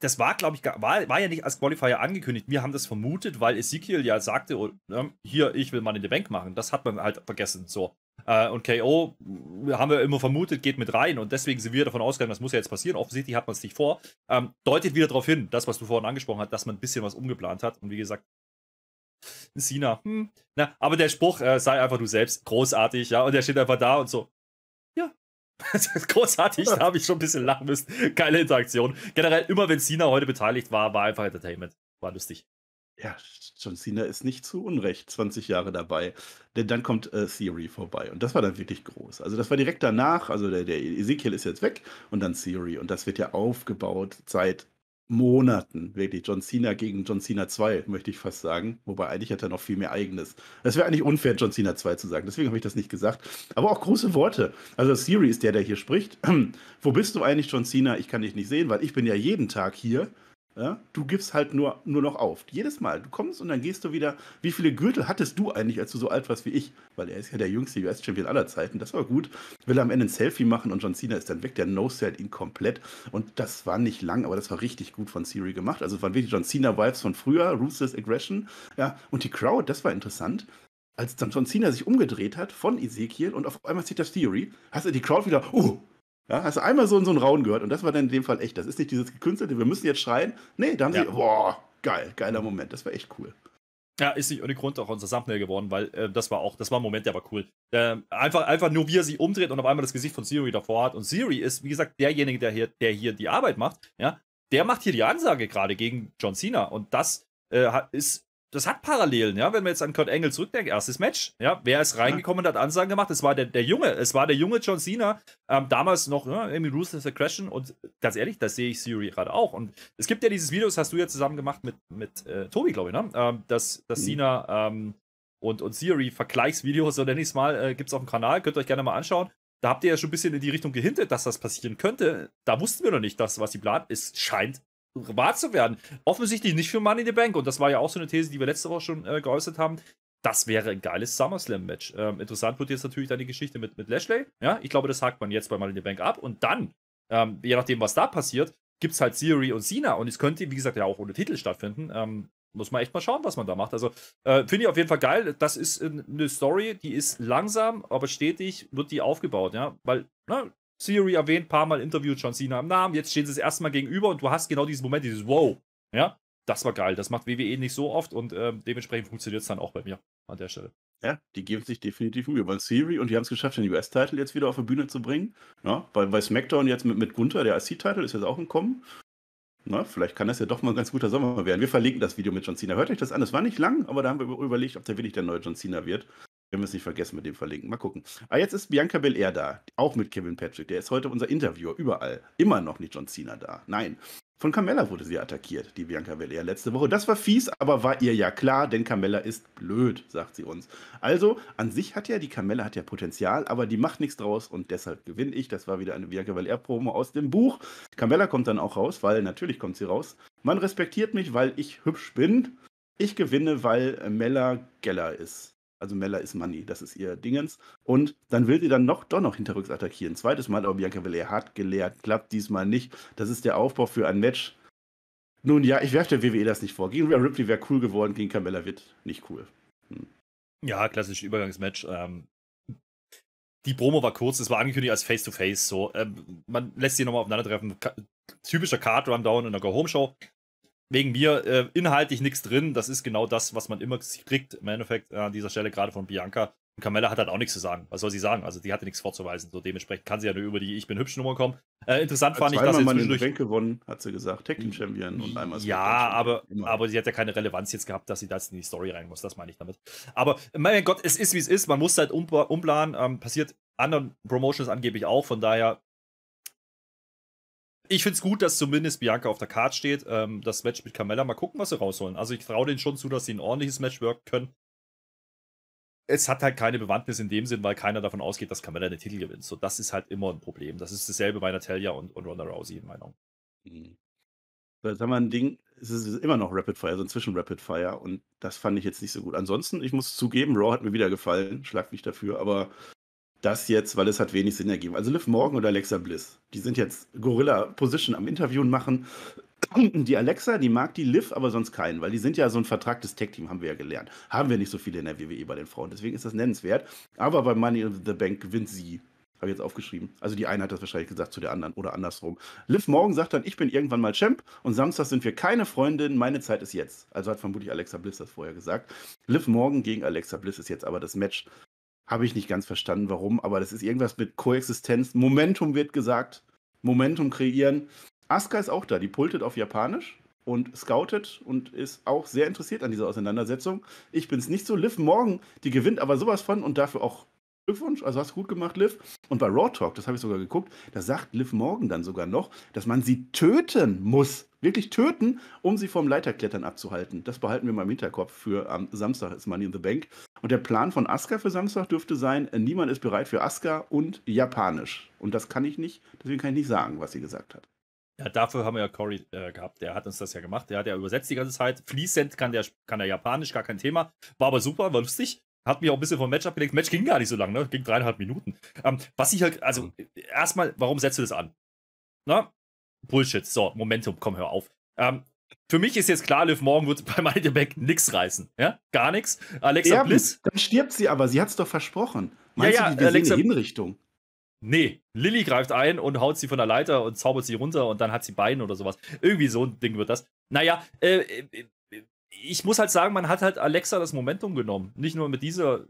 das war, glaube ich, war, war ja nicht als Qualifier angekündigt. Wir haben das vermutet, weil Ezekiel ja sagte, oh, ne, hier, ich will Money in the Bank machen. Das hat man halt vergessen. So. Äh, und KO haben wir immer vermutet, geht mit rein und deswegen sind wir davon ausgegangen, das muss ja jetzt passieren. Offensichtlich hat man es nicht vor. Ähm, deutet wieder darauf hin, das, was du vorhin angesprochen hast, dass man ein bisschen was umgeplant hat. Und wie gesagt, Sina, hm. Na, aber der Spruch, äh, sei einfach du selbst, großartig, ja. Und er steht einfach da und so, ja. großartig, da habe ich schon ein bisschen lachen müssen. Geile Interaktion. Generell, immer wenn Sina heute beteiligt war, war einfach Entertainment. War lustig. Ja, John Cena ist nicht zu Unrecht 20 Jahre dabei. Denn dann kommt äh, Theory vorbei. Und das war dann wirklich groß. Also das war direkt danach, also der, der Ezekiel ist jetzt weg und dann Theory. Und das wird ja aufgebaut seit Monaten, wirklich. John Cena gegen John Cena 2, möchte ich fast sagen. Wobei eigentlich hat er noch viel mehr eigenes. Es wäre eigentlich unfair, John Cena 2 zu sagen. Deswegen habe ich das nicht gesagt. Aber auch große Worte. Also Siri ist der, der hier spricht. Wo bist du eigentlich, John Cena? Ich kann dich nicht sehen, weil ich bin ja jeden Tag hier. Ja? Du gibst halt nur, nur noch auf. Jedes Mal, du kommst und dann gehst du wieder. Wie viele Gürtel hattest du eigentlich, als du so alt warst wie ich? Weil er ist ja der jüngste US-Champion aller Zeiten. Das war gut. Will am Ende ein Selfie machen und John Cena ist dann weg. Der No-Set ihn komplett. Und das war nicht lang, aber das war richtig gut von Siri gemacht. Also es waren wirklich John Cena-Vibes von früher, Ruthless Aggression. Ja, und die Crowd, das war interessant als dann John Cena sich umgedreht hat von Ezekiel und auf einmal sieht das Theory, hast du die Crowd wieder, oh, ja, hast du einmal so, so einen Raun gehört und das war dann in dem Fall echt. Das ist nicht dieses gekünstelte, wir müssen jetzt schreien. Nee, da haben ja. sie, boah, geil, geiler Moment, das war echt cool. Ja, ist nicht ohne Grund auch unser Thumbnail geworden, weil äh, das war auch, das war ein Moment, der war cool. Äh, einfach, einfach nur, wie er sich umdreht und auf einmal das Gesicht von Siri davor hat. Und Siri ist, wie gesagt, derjenige, der hier, der hier die Arbeit macht, ja, der macht hier die Ansage gerade gegen John Cena. Und das äh, ist das hat Parallelen, ja, wenn man jetzt an Kurt Engel zurückdenkt, erstes Match, ja, wer ist reingekommen und hat Ansagen gemacht, es war der, der Junge, es war der junge John Cena, ähm, damals noch, ja, ne, Amy Ruthless Aggression und ganz ehrlich, das sehe ich Siri gerade auch und es gibt ja dieses Video, das hast du ja zusammen gemacht mit, mit äh, Tobi, glaube ich, ne, ähm, dass, dass mhm. Cena ähm, und, und Siri Vergleichsvideos, so nenne ich es mal, äh, gibt es auf dem Kanal, könnt ihr euch gerne mal anschauen, da habt ihr ja schon ein bisschen in die Richtung gehintet, dass das passieren könnte, da wussten wir noch nicht, dass was die plant, es scheint wahr zu werden. Offensichtlich nicht für Money in the Bank. Und das war ja auch so eine These, die wir letzte Woche schon äh, geäußert haben. Das wäre ein geiles SummerSlam-Match. Ähm, interessant wird jetzt natürlich dann die Geschichte mit, mit Lashley. Ja, ich glaube, das hakt man jetzt bei Money in the Bank ab. Und dann, ähm, je nachdem, was da passiert, gibt es halt Siri und Sina. Und es könnte, wie gesagt, ja auch ohne Titel stattfinden. Ähm, muss man echt mal schauen, was man da macht. Also äh, finde ich auf jeden Fall geil. Das ist eine Story, die ist langsam, aber stetig wird die aufgebaut, ja, weil na, ne, Theory erwähnt, paar Mal interviewt John Cena im Namen, jetzt stehen sie das erste Mal gegenüber und du hast genau diesen Moment, dieses Wow. Ja, das war geil. Das macht WWE nicht so oft und ähm, dementsprechend funktioniert es dann auch bei mir an der Stelle. Ja, die geben sich definitiv Mühe, weil Siri und die haben es geschafft, den US-Title jetzt wieder auf die Bühne zu bringen. Ja, bei, bei SmackDown jetzt mit, mit Gunther, der IC-Title ist jetzt auch entkommen. Na, vielleicht kann das ja doch mal ein ganz guter Sommer werden. Wir verlinken das Video mit John Cena. Hört euch das an. Es war nicht lang, aber da haben wir überlegt, ob der wirklich der neue John Cena wird. Wir müssen nicht vergessen mit dem Verlinken. Mal gucken. Ah, jetzt ist Bianca Belair da. Auch mit Kevin Patrick. Der ist heute unser Interviewer. Überall. Immer noch nicht John Cena da. Nein. Von Carmella wurde sie attackiert, die Bianca Belair letzte Woche. Das war fies, aber war ihr ja klar, denn Carmella ist blöd, sagt sie uns. Also, an sich hat ja, die Carmella hat ja Potenzial, aber die macht nichts draus und deshalb gewinne ich. Das war wieder eine Bianca Belair-Promo aus dem Buch. Carmella kommt dann auch raus, weil natürlich kommt sie raus. Man respektiert mich, weil ich hübsch bin. Ich gewinne, weil Mella Geller ist. Also Mella ist Money, das ist ihr Dingens. Und dann will sie dann noch, doch noch hinterrücks attackieren. Zweites Mal, aber Bianca Belair hat gelehrt, klappt diesmal nicht. Das ist der Aufbau für ein Match. Nun ja, ich werfe der WWE das nicht vor. Gegen Rhea Ripley wäre cool geworden, gegen Carmella wird nicht cool. Hm. Ja, klassisches Übergangsmatch. Ähm, die Promo war kurz, es war angekündigt als Face-to-Face. -face, so, ähm, man lässt sie nochmal aufeinandertreffen. Ka typischer Card-Rundown in der Go-Home-Show wegen mir äh, inhaltlich nichts drin. Das ist genau das, was man immer kriegt. Im Endeffekt äh, an dieser Stelle gerade von Bianca. Und Carmella hat halt auch nichts zu sagen. Was soll sie sagen? Also die hatte nichts vorzuweisen. So dementsprechend kann sie ja nur über die Ich bin hübsch Nummer kommen. Äh, interessant ja, fand ich, dass sie zwischendurch... Rank gewonnen, hat sie gesagt. Tag Team Champion und einmal Ja, aber, immer. aber sie hat ja keine Relevanz jetzt gehabt, dass sie da jetzt in die Story rein muss. Das meine ich damit. Aber mein Gott, es ist wie es ist. Man muss halt um, umplanen. Ähm, passiert anderen Promotions angeblich auch. Von daher ich finde es gut, dass zumindest Bianca auf der Karte steht. Ähm, das Match mit Carmella, mal gucken, was sie rausholen. Also ich traue denen schon zu, dass sie ein ordentliches Match worken können. Es hat halt keine Bewandtnis in dem Sinn, weil keiner davon ausgeht, dass Carmella den Titel gewinnt. So, das ist halt immer ein Problem. Das ist dasselbe bei Natalia und, und Ronda Rousey in meiner Meinung. Mhm. So, mal ein Ding, es ist immer noch Rapid Fire, so also inzwischen Rapid Fire und das fand ich jetzt nicht so gut. Ansonsten, ich muss zugeben, Raw hat mir wieder gefallen, schlag mich dafür, aber das jetzt, weil es hat wenig Sinn ergeben. Also Liv Morgan oder Alexa Bliss, die sind jetzt Gorilla Position am Interviewen machen. Die Alexa, die mag die Liv, aber sonst keinen, weil die sind ja so ein vertragtes Tech-Team, haben wir ja gelernt. Haben wir nicht so viele in der WWE bei den Frauen, deswegen ist das nennenswert. Aber bei Money in the Bank gewinnt sie. Habe ich jetzt aufgeschrieben. Also die eine hat das wahrscheinlich gesagt zu der anderen oder andersrum. Liv Morgan sagt dann, ich bin irgendwann mal Champ und Samstag sind wir keine Freundin, meine Zeit ist jetzt. Also hat vermutlich Alexa Bliss das vorher gesagt. Liv Morgan gegen Alexa Bliss ist jetzt aber das Match, habe ich nicht ganz verstanden, warum, aber das ist irgendwas mit Koexistenz. Momentum wird gesagt. Momentum kreieren. Asuka ist auch da, die pultet auf Japanisch und scoutet und ist auch sehr interessiert an dieser Auseinandersetzung. Ich bin es nicht so. Liv morgen, die gewinnt aber sowas von und dafür auch Glückwunsch, also hast du gut gemacht, Liv. Und bei Raw Talk, das habe ich sogar geguckt, da sagt Liv Morgan dann sogar noch, dass man sie töten muss. Wirklich töten, um sie vom Leiterklettern abzuhalten. Das behalten wir mal im Hinterkopf für am Samstag ist Money in the Bank. Und der Plan von Asuka für Samstag dürfte sein, äh, niemand ist bereit für Asuka und Japanisch. Und das kann ich nicht, deswegen kann ich nicht sagen, was sie gesagt hat. Ja, dafür haben wir ja Corey äh, gehabt. Der hat uns das ja gemacht. Der hat ja übersetzt die ganze Zeit. Fließend kann der, kann der Japanisch, gar kein Thema. War aber super, war lustig hat mich auch ein bisschen vom Match abgelenkt. Match ging gar nicht so lange, ne? Ging dreieinhalb Minuten. Ähm, was ich halt, also mhm. erstmal, warum setzt du das an? Na? Bullshit. So, Momentum, komm, hör auf. Ähm, für mich ist jetzt klar, Liv Morgan wird bei Mighty Back nichts reißen. Ja? Gar nichts. Alexa ja, Bliss. Dann stirbt sie aber, sie hat es doch versprochen. Meinst ja, du, die Alexa, Hinrichtung? Nee, Lilly greift ein und haut sie von der Leiter und zaubert sie runter und dann hat sie Beine oder sowas. Irgendwie so ein Ding wird das. Naja, äh, äh ich muss halt sagen, man hat halt Alexa das Momentum genommen. Nicht nur mit dieser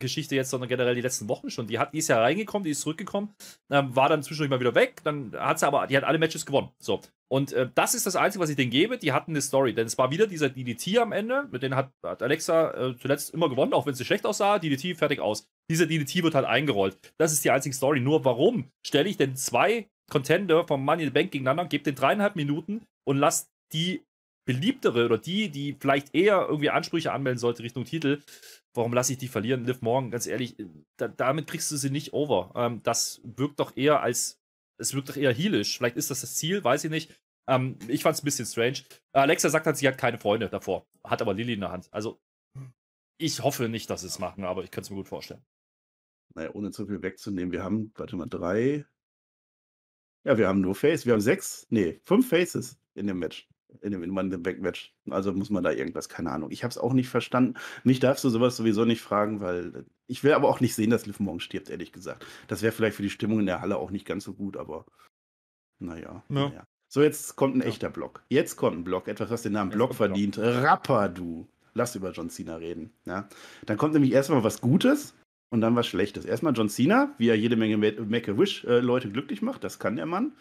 Geschichte jetzt, sondern generell die letzten Wochen schon. Die, hat, die ist ja reingekommen, die ist zurückgekommen, ähm, war dann zwischendurch mal wieder weg, dann hat sie aber, die hat alle Matches gewonnen. So. Und äh, das ist das Einzige, was ich denen gebe, die hatten eine Story. Denn es war wieder dieser DDT am Ende, mit denen hat, hat Alexa äh, zuletzt immer gewonnen, auch wenn sie schlecht aussah, DDT fertig aus. Dieser DDT wird halt eingerollt. Das ist die einzige Story. Nur warum stelle ich denn zwei Contender vom Money in the Bank gegeneinander, gebe den dreieinhalb Minuten und lasse die beliebtere oder die, die vielleicht eher irgendwie Ansprüche anmelden sollte Richtung Titel, warum lasse ich die verlieren? Liv Morgan, ganz ehrlich, äh, da, damit kriegst du sie nicht over. Ähm, das wirkt doch eher als, es wirkt doch eher heelisch. Vielleicht ist das das Ziel, weiß ich nicht. Ähm, ich fand es ein bisschen strange. Äh, Alexa sagt halt, sie hat keine Freunde davor, hat aber Lilly in der Hand. Also, ich hoffe nicht, dass sie es machen, aber ich könnte es mir gut vorstellen. Naja, ohne zu viel wegzunehmen, wir haben, warte mal, drei. Ja, wir haben nur Face, wir haben sechs, nee, fünf Faces in dem Match in dem money in Also muss man da irgendwas, keine Ahnung. Ich habe es auch nicht verstanden. Mich darfst du sowas sowieso nicht fragen, weil äh, ich will aber auch nicht sehen, dass Liv morgen stirbt, ehrlich gesagt. Das wäre vielleicht für die Stimmung in der Halle auch nicht ganz so gut, aber naja. Ja. naja. So, jetzt kommt ein ja. echter Block. Jetzt kommt ein Block, etwas, was den Namen jetzt Block verdient. Block. Rapper, du. Lass über John Cena reden. Ja? Dann kommt nämlich erstmal was Gutes, und dann was Schlechtes. Erstmal John Cena, wie er jede Menge Make-A-Wish-Leute äh, glücklich macht, das kann der Mann.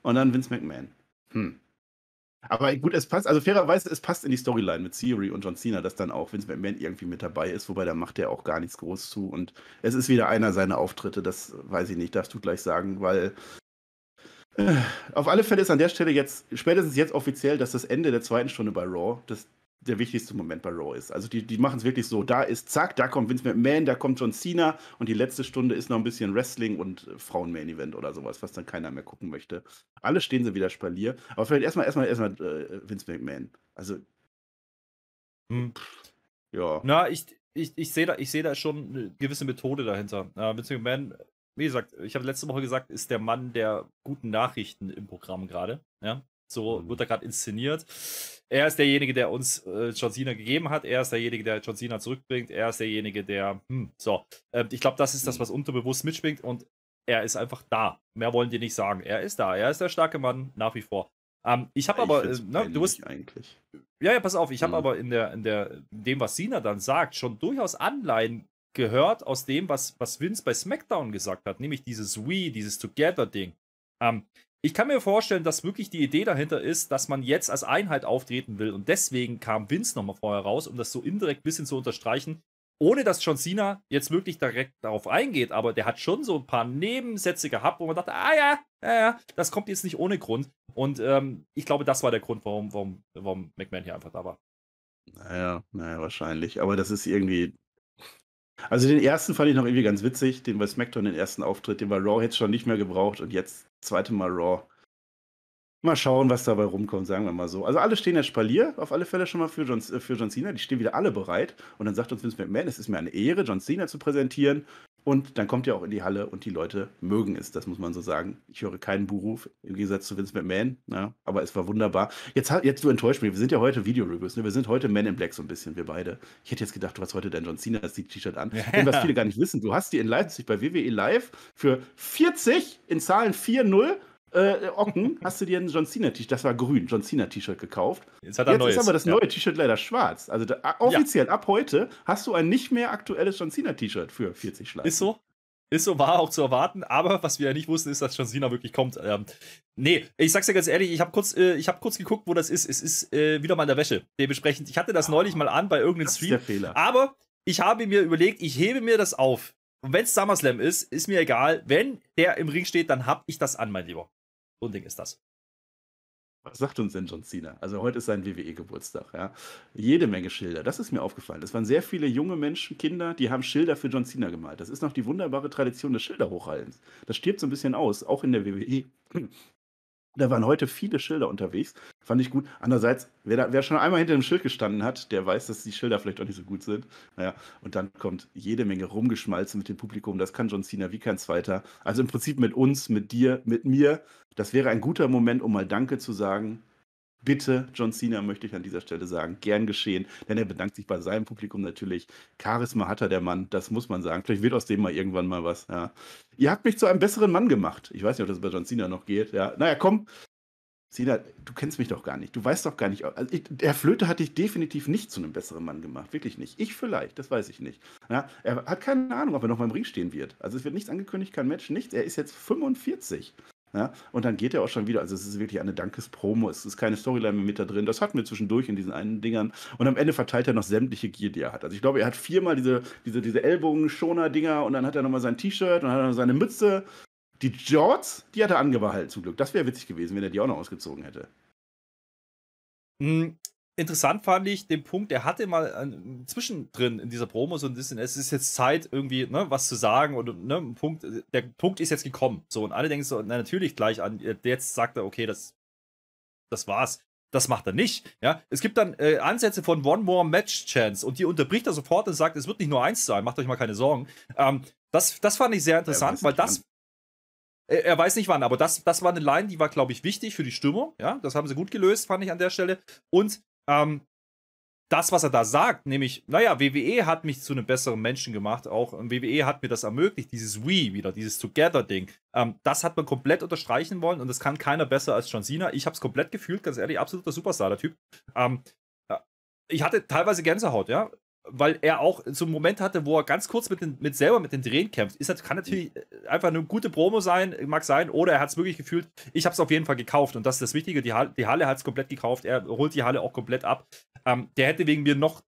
Und dann Vince McMahon. Hm. Aber gut, es passt, also fairerweise, es passt in die Storyline mit Siri und John Cena, dass dann auch Vince McMahon irgendwie mit dabei ist, wobei da macht er auch gar nichts groß zu. Und es ist wieder einer seiner Auftritte, das weiß ich nicht, darfst du gleich sagen, weil äh, auf alle Fälle ist an der Stelle jetzt, spätestens jetzt offiziell, dass das Ende der zweiten Stunde bei Raw, das der wichtigste Moment bei Raw ist. Also die, die machen es wirklich so, da ist zack, da kommt Vince McMahon, da kommt John Cena und die letzte Stunde ist noch ein bisschen Wrestling und äh, Frauen-Main-Event oder sowas, was dann keiner mehr gucken möchte. Alle stehen sie wieder Spalier. Aber vielleicht erstmal erstmal erstmal äh, Vince McMahon. Also hm. ja. Na, ich, ich, ich sehe da, seh da schon eine gewisse Methode dahinter. Äh, Vince McMahon, wie gesagt, ich habe letzte Woche gesagt, ist der Mann der guten Nachrichten im Programm gerade. Ja? So mhm. wird er gerade inszeniert. Er ist derjenige, der uns äh, John Cena gegeben hat. Er ist derjenige, der John Cena zurückbringt. Er ist derjenige, der. Hm, so. Ähm, ich glaube, das ist das, mhm. was unterbewusst mitschwingt. Und er ist einfach da. Mehr wollen die nicht sagen. Er ist da. Er ist der starke Mann nach wie vor. Ähm, ich habe aber, äh, ne, du musst eigentlich. Ja, ja, pass auf. Ich habe mhm. aber in der, in der, in dem, was Cena dann sagt, schon durchaus Anleihen gehört aus dem, was, was Vince bei SmackDown gesagt hat, nämlich dieses We, dieses Together-Ding. Ähm, ich kann mir vorstellen, dass wirklich die Idee dahinter ist, dass man jetzt als Einheit auftreten will. Und deswegen kam Vince nochmal vorher raus, um das so indirekt ein bisschen zu unterstreichen. Ohne dass John Cena jetzt wirklich direkt darauf eingeht, aber der hat schon so ein paar Nebensätze gehabt, wo man dachte, ah ja, ja, ja, das kommt jetzt nicht ohne Grund. Und ähm, ich glaube, das war der Grund, warum, warum, warum McMahon hier einfach da war. Naja, naja, wahrscheinlich. Aber das ist irgendwie, also den ersten fand ich noch irgendwie ganz witzig, den bei SmackDown den ersten Auftritt, den bei Raw jetzt schon nicht mehr gebraucht und jetzt zweite Mal Raw. Mal schauen, was dabei rumkommt, sagen wir mal so. Also alle stehen ja Spalier, auf alle Fälle schon mal für John, äh, für John Cena. Die stehen wieder alle bereit. Und dann sagt uns Vince McMahon, es ist mir eine Ehre, John Cena zu präsentieren. Und dann kommt er auch in die Halle und die Leute mögen es, das muss man so sagen. Ich höre keinen Buhruf, im Gegensatz zu Vince McMahon, ja, aber es war wunderbar. Jetzt, jetzt du enttäuscht mich, wir sind ja heute video ne? wir sind heute Men in Black so ein bisschen, wir beide. Ich hätte jetzt gedacht, du hast heute dein John Cena T-Shirt an. Ja. Denn was viele gar nicht wissen, du hast die in Leipzig bei WWE Live für 40 in Zahlen 4-0 äh, Ocken hast du dir ein John Cena T-Shirt, das war grün, John Cena T-Shirt gekauft. Jetzt hat er Jetzt neues. ist aber das neue ja. T-Shirt leider schwarz. Also da, offiziell ja. ab heute hast du ein nicht mehr aktuelles John Cena T-Shirt für 40 Schleifen. Ist so. Ist so, war auch zu erwarten, aber was wir ja nicht wussten, ist, dass John Cena wirklich kommt. Ähm, nee, ich sag's dir ganz ehrlich, ich habe kurz, äh, hab kurz geguckt, wo das ist. Es ist äh, wieder mal in der Wäsche. Dementsprechend, ich hatte das neulich mal an bei irgendeinem das Stream. Ist der Fehler. Aber ich habe mir überlegt, ich hebe mir das auf. Und wenn es SummerSlam ist, ist mir egal. Wenn der im Ring steht, dann hab ich das an, mein Lieber. So ein Ding ist das. Was sagt uns denn John Cena? Also heute ist sein WWE-Geburtstag, ja. Jede Menge Schilder. Das ist mir aufgefallen. Es waren sehr viele junge Menschen, Kinder, die haben Schilder für John Cena gemalt. Das ist noch die wunderbare Tradition des Schilderhochhaltens. Das stirbt so ein bisschen aus, auch in der WWE. Da waren heute viele Schilder unterwegs. Fand ich gut. Andererseits, wer, da, wer schon einmal hinter dem Schild gestanden hat, der weiß, dass die Schilder vielleicht auch nicht so gut sind. Naja, und dann kommt jede Menge rumgeschmalzen mit dem Publikum. Das kann John Cena wie kein Zweiter. Also im Prinzip mit uns, mit dir, mit mir. Das wäre ein guter Moment, um mal Danke zu sagen Bitte, John Cena, möchte ich an dieser Stelle sagen. Gern geschehen, denn er bedankt sich bei seinem Publikum natürlich. Charisma hat er, der Mann, das muss man sagen. Vielleicht wird aus dem mal irgendwann mal was. Ja. Ihr habt mich zu einem besseren Mann gemacht. Ich weiß nicht, ob das bei John Cena noch geht. Ja. Naja, komm. Cena, du kennst mich doch gar nicht. Du weißt doch gar nicht. Also ich, der Flöte hat dich definitiv nicht zu einem besseren Mann gemacht. Wirklich nicht. Ich vielleicht, das weiß ich nicht. Ja, er hat keine Ahnung, ob er noch mal im Ring stehen wird. Also es wird nichts angekündigt, kein Match, nichts. Er ist jetzt 45. Ja? Und dann geht er auch schon wieder. Also es ist wirklich eine Dankespromo. Es ist keine Storyline mehr mit da drin. Das hatten wir zwischendurch in diesen einen Dingern. Und am Ende verteilt er noch sämtliche Gear, die er hat. Also ich glaube, er hat viermal diese, diese, diese Ellbogen-Schoner-Dinger und dann hat er nochmal sein T-Shirt und hat noch seine Mütze. Die Jorts, die hat er angebehalten zum Glück. Das wäre witzig gewesen, wenn er die auch noch ausgezogen hätte. Hm, interessant fand ich den Punkt, er hatte mal zwischendrin in dieser Promo so ein bisschen, es ist jetzt Zeit, irgendwie ne, was zu sagen und ne, Punkt, der Punkt ist jetzt gekommen. So, und alle denken so, na, natürlich gleich an, jetzt sagt er, okay, das, das war's. Das macht er nicht. Ja? Es gibt dann äh, Ansätze von One More Match Chance und die unterbricht er sofort und sagt, es wird nicht nur eins sein, macht euch mal keine Sorgen. Ähm, das, das fand ich sehr interessant, weil das, er weiß nicht wann, aber das, das war eine Line, die war, glaube ich, wichtig für die Stimmung. Ja, das haben sie gut gelöst, fand ich an der Stelle. Und ähm, das, was er da sagt, nämlich, naja, WWE hat mich zu einem besseren Menschen gemacht, auch ähm, WWE hat mir das ermöglicht, dieses We wieder, dieses Together-Ding. Ähm, das hat man komplett unterstreichen wollen und das kann keiner besser als John Cena. Ich habe es komplett gefühlt, ganz ehrlich, absoluter Superstar, der Typ. Ähm, äh, ich hatte teilweise Gänsehaut, ja weil er auch so einen Moment hatte, wo er ganz kurz mit, den, mit selber mit den Drehen kämpft. Ist, das kann natürlich äh, einfach eine gute Promo sein, mag sein, oder er hat es wirklich gefühlt. Ich habe es auf jeden Fall gekauft und das ist das Wichtige. Die Halle, die Halle hat es komplett gekauft. Er holt die Halle auch komplett ab. Ähm, der hätte wegen mir noch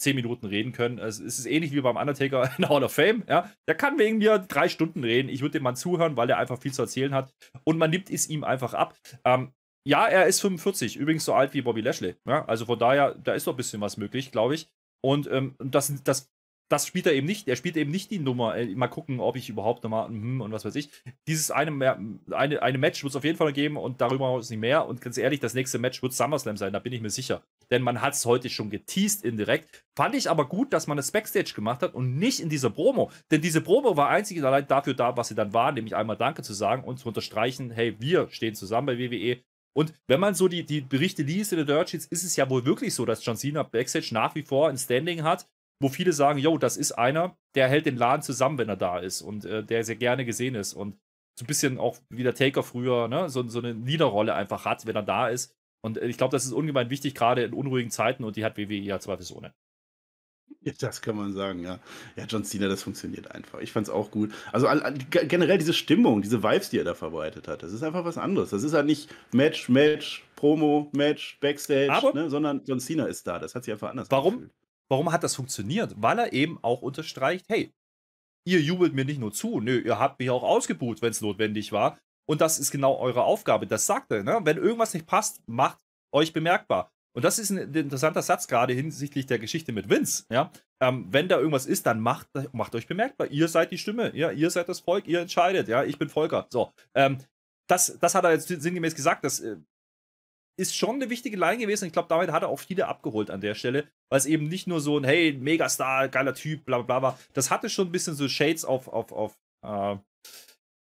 10 Minuten reden können. Also, es ist ähnlich wie beim Undertaker in Hall of Fame. Ja? Der kann wegen mir drei Stunden reden. Ich würde dem Mann zuhören, weil er einfach viel zu erzählen hat. Und man nimmt es ihm einfach ab. Ähm, ja, er ist 45, übrigens so alt wie Bobby Lashley. Ja? Also von daher, da ist doch ein bisschen was möglich, glaube ich. Und ähm, das, das, das spielt er eben nicht. Er spielt eben nicht die Nummer. Äh, mal gucken, ob ich überhaupt nochmal hm, und was weiß ich. Dieses eine, eine, eine Match wird es auf jeden Fall geben und darüber ist nicht mehr. Und ganz ehrlich, das nächste Match wird SummerSlam sein, da bin ich mir sicher. Denn man hat es heute schon geteased indirekt. Fand ich aber gut, dass man es das Backstage gemacht hat und nicht in dieser Promo. Denn diese Promo war einzig und allein dafür da, was sie dann war, nämlich einmal Danke zu sagen und zu unterstreichen, hey, wir stehen zusammen bei WWE, und wenn man so die, die Berichte liest in den Dirt Sheets, ist es ja wohl wirklich so, dass John Cena Backstage nach wie vor ein Standing hat, wo viele sagen, yo, das ist einer, der hält den Laden zusammen, wenn er da ist und äh, der sehr gerne gesehen ist und so ein bisschen auch wie der Taker früher, ne, so, so eine Niederrolle einfach hat, wenn er da ist. Und äh, ich glaube, das ist ungemein wichtig, gerade in unruhigen Zeiten und die hat WWE ja zweifelsohne. Ja, das kann man sagen, ja. Ja, John Cena, das funktioniert einfach. Ich fand's auch gut. Also all- all- generell diese Stimmung, diese Vibes, die er da verbreitet hat, das ist einfach was anderes. Das ist halt nicht Match, Match, Promo, Match, Backstage, Aber ne, sondern John Cena ist da. Das hat sich einfach anders warum, angefühlt. warum hat das funktioniert? Weil er eben auch unterstreicht, hey, ihr jubelt mir nicht nur zu, nö, ihr habt mich auch ausgebucht, wenn es notwendig war. Und das ist genau eure Aufgabe. Das sagt er, ne? Wenn irgendwas nicht passt, macht euch bemerkbar. Und das ist ein interessanter Satz gerade hinsichtlich der Geschichte mit Vince. Ja? Ähm, wenn da irgendwas ist, dann macht, macht euch bemerkbar. Ihr seid die Stimme, ja? ihr seid das Volk, ihr entscheidet. Ja, ich bin Volker. So, ähm, das, das hat er jetzt sinngemäß gesagt. Das äh, ist schon eine wichtige Line gewesen. Ich glaube, damit hat er auch viele abgeholt an der Stelle, weil es eben nicht nur so ein Hey, Megastar, geiler Typ, bla bla bla war. Das hatte schon ein bisschen so Shades auf, auf, auf äh,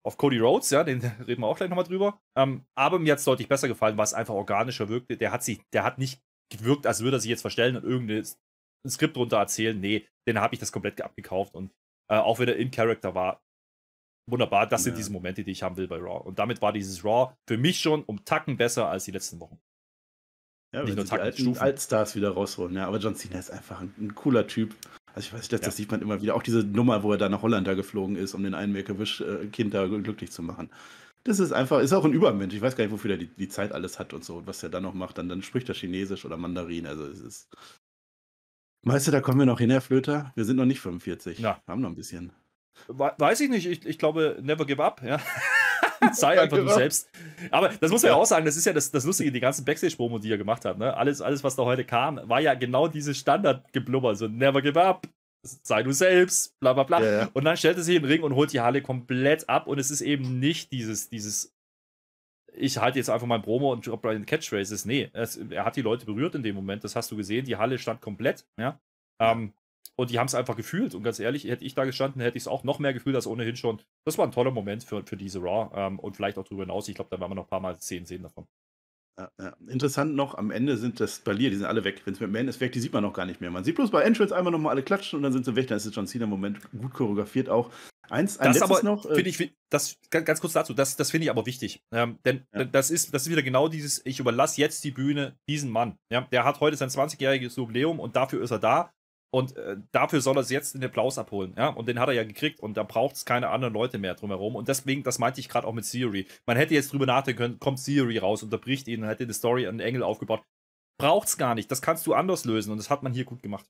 auf Cody Rhodes, ja, den reden wir auch gleich nochmal drüber. Ähm, aber mir hat es deutlich besser gefallen, weil es einfach organischer wirkte. Der hat sich, der hat nicht gewirkt, als würde er sich jetzt verstellen und irgendein Skript runter erzählen. Nee, den habe ich das komplett abgekauft und äh, auch wenn er in Character war, wunderbar. Das ja. sind diese Momente, die ich haben will bei Raw. Und damit war dieses Raw für mich schon um Tacken besser als die letzten Wochen. Ja, nicht wenn nur Tacken, die alten Stufen. Altstars wieder rausholen. Ja, aber John Cena ist einfach ein, ein cooler Typ. Also ich weiß nicht, das, ja. das sieht man immer wieder. Auch diese Nummer, wo er da nach Holland da geflogen ist, um den einen make äh, kind da glücklich zu machen. Das ist einfach, ist auch ein Übermensch. Ich weiß gar nicht, wofür er die, die Zeit alles hat und so. Und was er dann noch macht, dann, dann spricht er Chinesisch oder Mandarin. Also es ist. du, da kommen wir noch hin, Herr Flöter. Wir sind noch nicht 45. Ja. Wir haben noch ein bisschen. Weiß ich nicht. Ich, ich glaube, never give up. Ja. sei einfach genau. du selbst. Aber das muss man ja. auch sagen, das ist ja das, das Lustige, die ganzen Backstage-Promo, die er gemacht hat, ne? alles, alles, was da heute kam, war ja genau dieses Standard-Geblubber, so never give up, sei du selbst, bla bla bla. Ja, ja. Und dann stellt er sich in den Ring und holt die Halle komplett ab und es ist eben nicht dieses, dieses ich halte jetzt einfach mein Promo und drop den Catchphrases. Nee, es, er hat die Leute berührt in dem Moment, das hast du gesehen, die Halle stand komplett, ja. Ähm, und die haben es einfach gefühlt. Und ganz ehrlich, hätte ich da gestanden, hätte ich es auch noch mehr gefühlt als ohnehin schon. Das war ein toller Moment für, für diese Raw ähm, und vielleicht auch darüber hinaus. Ich glaube, da werden wir noch ein paar Mal Szenen sehen davon. Ja, ja. Interessant noch, am Ende sind das Spalier, die sind alle weg. Wenn es mit Man ist weg, die sieht man noch gar nicht mehr. Man sieht bloß bei Entrance einmal nochmal alle klatschen und dann sind sie weg. Dann ist es John Cena-Moment gut choreografiert auch. Eins, ein das aber, noch. Äh, ich, das, ganz kurz dazu, das, das finde ich aber wichtig. Ähm, denn ja. das, ist, das ist wieder genau dieses, ich überlasse jetzt die Bühne diesen Mann. Ja? Der hat heute sein 20-jähriges Jubiläum und dafür ist er da. Und äh, dafür soll er es jetzt den Applaus abholen. Ja? Und den hat er ja gekriegt und da braucht es keine anderen Leute mehr drumherum. Und deswegen, das meinte ich gerade auch mit Theory. Man hätte jetzt drüber nachdenken können, kommt Theory raus, unterbricht ihn, hätte die Story an Engel aufgebaut. Braucht es gar nicht. Das kannst du anders lösen und das hat man hier gut gemacht.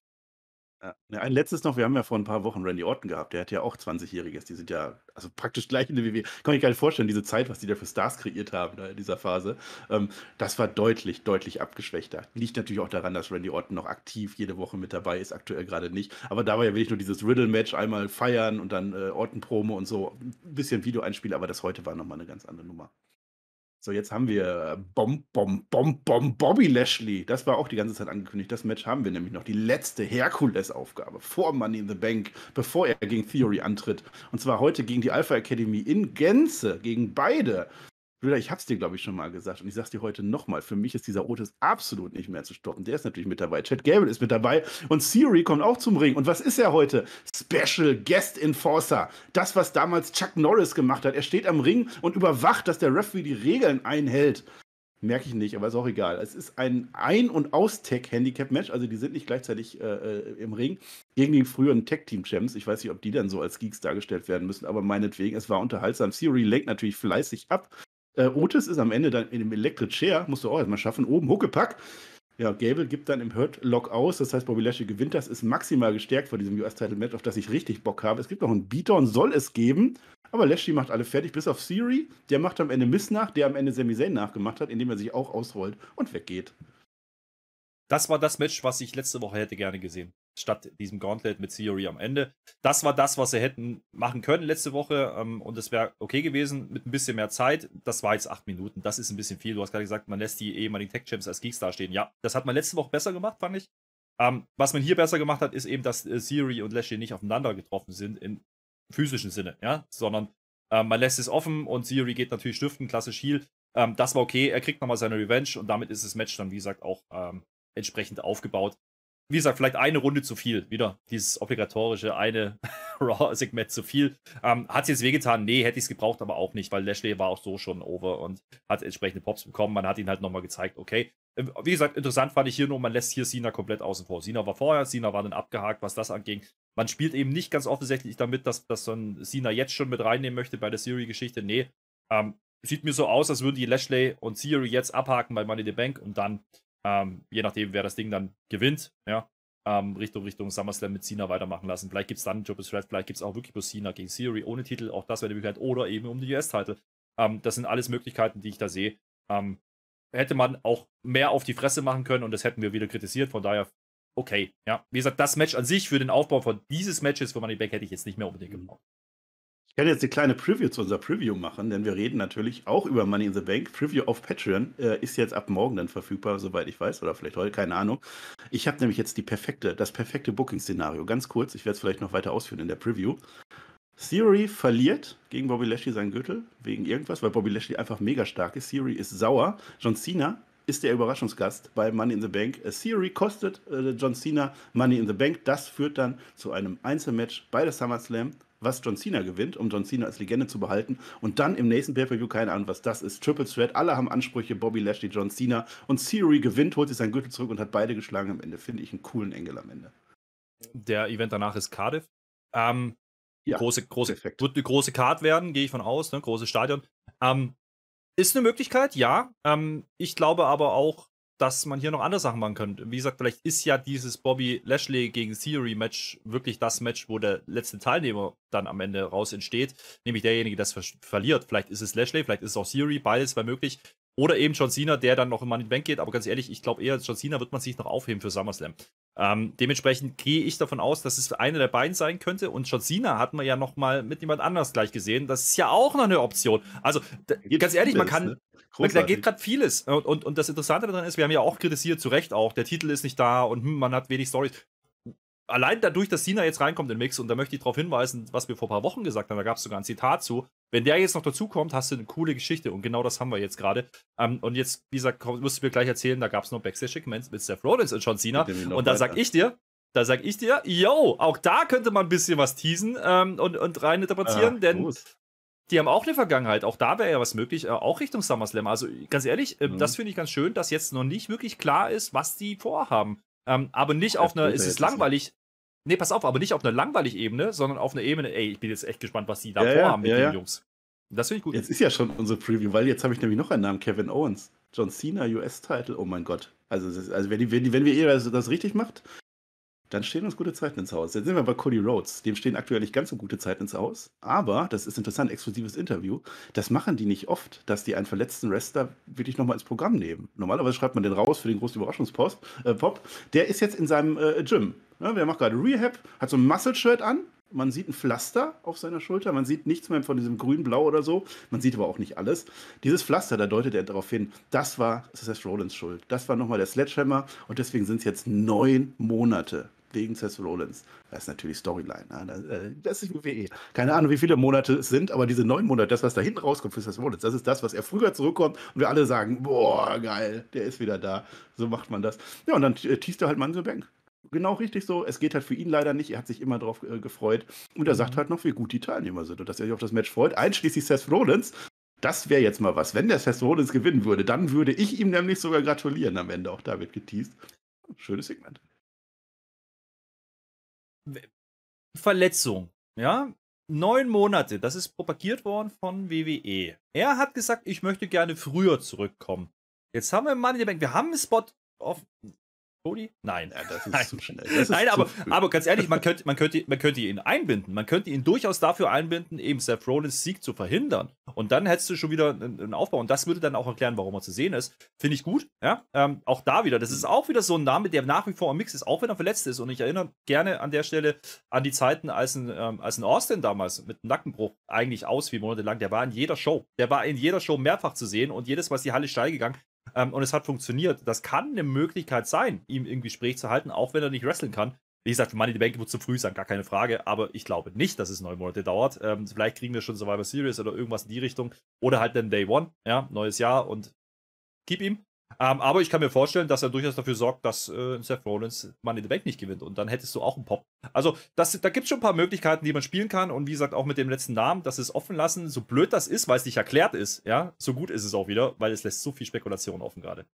Ja. Äh, ne, ein letztes noch, wir haben ja vor ein paar Wochen Randy Orton gehabt, der hat ja auch 20-Jähriges, die sind ja also praktisch gleich in der WWE. Kann ich gar nicht vorstellen, diese Zeit, was die da für Stars kreiert haben in dieser Phase, ähm, das war deutlich, deutlich abgeschwächter. Liegt natürlich auch daran, dass Randy Orton noch aktiv jede Woche mit dabei ist, aktuell gerade nicht. Aber da war ja wirklich nur dieses Riddle-Match, einmal feiern und dann äh, Orton-Promo und so, ein bisschen Video einspielen, aber das heute war nochmal eine ganz andere Nummer. So, jetzt haben wir Bomb, äh, Bomb, Bomb, Bomb, Bobby Lashley. Das war auch die ganze Zeit angekündigt. Das Match haben wir nämlich noch. Die letzte Herkules-Aufgabe vor Money in the Bank, bevor er gegen Theory antritt. Und zwar heute gegen die Alpha Academy in Gänze, gegen beide. Bruder, ich hab's dir, glaube ich, schon mal gesagt und ich sag's dir heute nochmal. Für mich ist dieser Otis absolut nicht mehr zu stoppen. Der ist natürlich mit dabei. Chad Gable ist mit dabei und Siri kommt auch zum Ring. Und was ist er heute? Special Guest Enforcer. Das, was damals Chuck Norris gemacht hat. Er steht am Ring und überwacht, dass der Referee die Regeln einhält. Merke ich nicht, aber ist auch egal. Es ist ein Ein- und Aus-Tech-Handicap-Match, also die sind nicht gleichzeitig äh, äh, im Ring gegen die früheren Tech-Team-Champs. Ich weiß nicht, ob die dann so als Geeks dargestellt werden müssen, aber meinetwegen, es war unterhaltsam. Theory lenkt natürlich fleißig ab. Äh, Otis ist am Ende dann in dem Electric Chair, musst du auch erstmal schaffen, oben Huckepack. Ja, Gable gibt dann im Hurt-Lock aus, das heißt, Bobby Lashley gewinnt das, ist maximal gestärkt vor diesem US-Title-Match, auf das ich richtig Bock habe. Es gibt noch einen Beatdown, soll es geben, aber Lashley macht alle fertig, bis auf Siri, Der macht am Ende Miss nach, der am Ende Sami Zayn nachgemacht hat, indem er sich auch ausrollt und weggeht. Das war das Match, was ich letzte Woche hätte gerne gesehen statt diesem Gauntlet mit Theory am Ende. Das war das, was sie hätten machen können letzte Woche ähm, und es wäre okay gewesen mit ein bisschen mehr Zeit. Das war jetzt acht Minuten, das ist ein bisschen viel. Du hast gerade gesagt, man lässt die ehemaligen Tech-Champs als Geeks dastehen. Ja, das hat man letzte Woche besser gemacht, fand ich. Ähm, was man hier besser gemacht hat, ist eben, dass äh, Theory und Lashley nicht aufeinander getroffen sind im physischen Sinne, ja, sondern äh, man lässt es offen und Theory geht natürlich stiften, klassisch Heal. Ähm, das war okay, er kriegt nochmal seine Revenge und damit ist das Match dann, wie gesagt, auch ähm, entsprechend aufgebaut wie gesagt, vielleicht eine Runde zu viel. Wieder dieses obligatorische eine Raw-Segment zu viel. Ähm, hat es jetzt wehgetan? Nee, hätte ich es gebraucht, aber auch nicht, weil Lashley war auch so schon over und hat entsprechende Pops bekommen. Man hat ihn halt nochmal gezeigt, okay. Ähm, wie gesagt, interessant fand ich hier nur, man lässt hier Sina komplett außen vor. Sina war vorher, Sina war dann abgehakt, was das anging. Man spielt eben nicht ganz offensichtlich damit, dass, dass so ein Sina jetzt schon mit reinnehmen möchte bei der Siri-Geschichte. Nee, ähm, sieht mir so aus, als würden die Lashley und Siri jetzt abhaken bei Money the Bank und dann ähm, je nachdem, wer das Ding dann gewinnt, ja, ähm, Richtung, Richtung SummerSlam mit Cena weitermachen lassen. Vielleicht gibt es dann Job is Red, vielleicht gibt es auch wirklich bloß Cena gegen Theory ohne Titel, auch das wäre die Möglichkeit, oder eben um die US-Title. Ähm, das sind alles Möglichkeiten, die ich da sehe. Ähm, hätte man auch mehr auf die Fresse machen können und das hätten wir wieder kritisiert, von daher okay, ja. Wie gesagt, das Match an sich für den Aufbau von dieses Matches für Money Back hätte ich jetzt nicht mehr unbedingt gebraucht. Ich kann jetzt eine kleine Preview zu unserer Preview machen, denn wir reden natürlich auch über Money in the Bank. Preview auf Patreon äh, ist jetzt ab morgen dann verfügbar, soweit ich weiß, oder vielleicht heute, keine Ahnung. Ich habe nämlich jetzt die perfekte, das perfekte Booking-Szenario. Ganz kurz, ich werde es vielleicht noch weiter ausführen in der Preview. Theory verliert gegen Bobby Lashley seinen Gürtel wegen irgendwas, weil Bobby Lashley einfach mega stark ist. Theory ist sauer. John Cena ist der Überraschungsgast bei Money in the Bank. Theory äh, kostet äh, John Cena Money in the Bank. Das führt dann zu einem Einzelmatch bei der SummerSlam was John Cena gewinnt, um John Cena als Legende zu behalten. Und dann im nächsten Pay-Per-View, keine Ahnung, was das ist. Triple Threat, alle haben Ansprüche, Bobby Lashley, John Cena. Und Theory gewinnt, holt sich seinen Gürtel zurück und hat beide geschlagen am Ende. Finde ich einen coolen Engel am Ende. Der Event danach ist Cardiff. Ähm, ja, große, große, perfekt. wird eine große Card werden, gehe ich von aus, ne? großes Stadion. Ähm, ist eine Möglichkeit, ja. Ähm, ich glaube aber auch, dass man hier noch andere Sachen machen könnte. Wie gesagt, vielleicht ist ja dieses Bobby Lashley gegen Theory Match wirklich das Match, wo der letzte Teilnehmer dann am Ende raus entsteht, nämlich derjenige, der es ver verliert. Vielleicht ist es Lashley, vielleicht ist es auch Theory, beides wäre möglich. Oder eben John Cena, der dann noch in Money in Bank geht. Aber ganz ehrlich, ich glaube eher, John Cena wird man sich noch aufheben für SummerSlam. Ähm, dementsprechend gehe ich davon aus, dass es einer der beiden sein könnte. Und John Cena hat man ja noch mal mit jemand anders gleich gesehen. Das ist ja auch noch eine Option. Also da, ganz ehrlich, man kann, Großartig. Ne? Da geht gerade vieles. Und, und, und das Interessante daran ist, wir haben ja auch kritisiert, zu Recht auch, der Titel ist nicht da und hm, man hat wenig Stories allein dadurch, dass Cena jetzt reinkommt in den Mix, und da möchte ich darauf hinweisen, was wir vor ein paar Wochen gesagt haben, da gab es sogar ein Zitat zu. Wenn der jetzt noch dazukommt, hast du eine coole Geschichte. Und genau das haben wir jetzt gerade. Ähm, und jetzt, wie gesagt, musst du mir gleich erzählen, da gab es noch Backstage-Segments mit Seth Rollins und John Cena. Und da sag ich dir, da sag ich dir, yo, auch da könnte man ein bisschen was teasen ähm, und, und reininterpretieren, ah, denn gut. die haben auch eine Vergangenheit. Auch da wäre ja was möglich, äh, auch Richtung SummerSlam. Also ganz ehrlich, ähm, mhm. das finde ich ganz schön, dass jetzt noch nicht wirklich klar ist, was die vorhaben. Ähm, aber nicht auf einer, es ist langweilig, Nee, pass auf, aber nicht auf einer langweilig Ebene, sondern auf einer Ebene, ey, ich bin jetzt echt gespannt, was die da ja, vorhaben ja, mit ja, den Jungs. Das finde ich gut. Jetzt ist ja schon unsere Preview, weil jetzt habe ich nämlich noch einen Namen, Kevin Owens. John Cena, US-Title, oh mein Gott. Also, also wenn, die, wenn, die, wenn wir ihr das, das richtig macht, dann stehen uns gute Zeiten ins Haus. Jetzt sind wir bei Cody Rhodes. Dem stehen aktuell nicht ganz so gute Zeiten ins Haus. Aber, das ist interessant, exklusives Interview, das machen die nicht oft, dass die einen verletzten Wrestler wirklich nochmal ins Programm nehmen. Normalerweise schreibt man den raus für den großen Überraschungspop. Äh, der ist jetzt in seinem äh, Gym. Ja, der macht gerade Rehab, hat so ein Muscle-Shirt an. Man sieht ein Pflaster auf seiner Schulter, man sieht nichts mehr von diesem grün-blau oder so, man sieht aber auch nicht alles. Dieses Pflaster, da deutet er darauf hin, das war Seth Rollins Schuld. Das war nochmal der Sledgehammer und deswegen sind es jetzt neun Monate wegen Seth Rollins. Das ist natürlich Storyline. Ne? Das äh, ist WWE. Eh. Keine Ahnung, wie viele Monate es sind, aber diese neun Monate, das, was da hinten rauskommt für Seth Rollins, das ist das, was er früher zurückkommt und wir alle sagen, boah, geil, der ist wieder da. So macht man das. Ja, und dann äh, teast er halt Manso Bank. Genau richtig so. Es geht halt für ihn leider nicht. Er hat sich immer darauf äh, gefreut. Und er sagt mhm. halt noch, wie gut die Teilnehmer sind und dass er sich auf das Match freut, einschließlich Seth Rollins, das wäre jetzt mal was. Wenn der Seth Rollins gewinnen würde, dann würde ich ihm nämlich sogar gratulieren. Am Ende auch da wird geteased. Schönes Segment. Verletzung, ja, neun Monate, das ist propagiert worden von WWE. Er hat gesagt, ich möchte gerne früher zurückkommen. Jetzt haben wir Money in the Bank, wir haben einen Spot auf Cody? Nein. Ja, das ist zu schnell. Ist Nein, zu aber, aber ganz ehrlich, man könnte, man, könnte, man könnte ihn einbinden. Man könnte ihn durchaus dafür einbinden, eben Seth Rollins Sieg zu verhindern. Und dann hättest du schon wieder einen Aufbau. Und das würde dann auch erklären, warum er zu sehen ist. Finde ich gut. Ja? Ähm, auch da wieder. Das ist auch wieder so ein Name, der nach wie vor am Mix ist, auch wenn er verletzt ist. Und ich erinnere gerne an der Stelle an die Zeiten, als ein, ähm, als ein Austin damals mit einem Nackenbruch eigentlich aus, wie monatelang. Der war in jeder Show. Der war in jeder Show mehrfach zu sehen und jedes Mal ist die Halle steil gegangen. Ähm, und es hat funktioniert. Das kann eine Möglichkeit sein, ihm im Gespräch zu halten, auch wenn er nicht wresteln kann. Wie gesagt, Money in the Bank wird zu früh sein, gar keine Frage. Aber ich glaube nicht, dass es neun Monate dauert. Ähm, vielleicht kriegen wir schon Survivor Series oder irgendwas in die Richtung. Oder halt dann Day One, ja, neues Jahr und gib ihm. Ähm, aber ich kann mir vorstellen, dass er durchaus dafür sorgt, dass äh, Seth Rollins Money the Bank nicht gewinnt. Und dann hättest du auch einen Pop. Also, das, da gibt es schon ein paar Möglichkeiten, die man spielen kann. Und wie gesagt, auch mit dem letzten Namen, dass es offen lassen. So blöd das ist, weil es nicht erklärt ist, ja, so gut ist es auch wieder, weil es lässt so viel Spekulation offen gerade.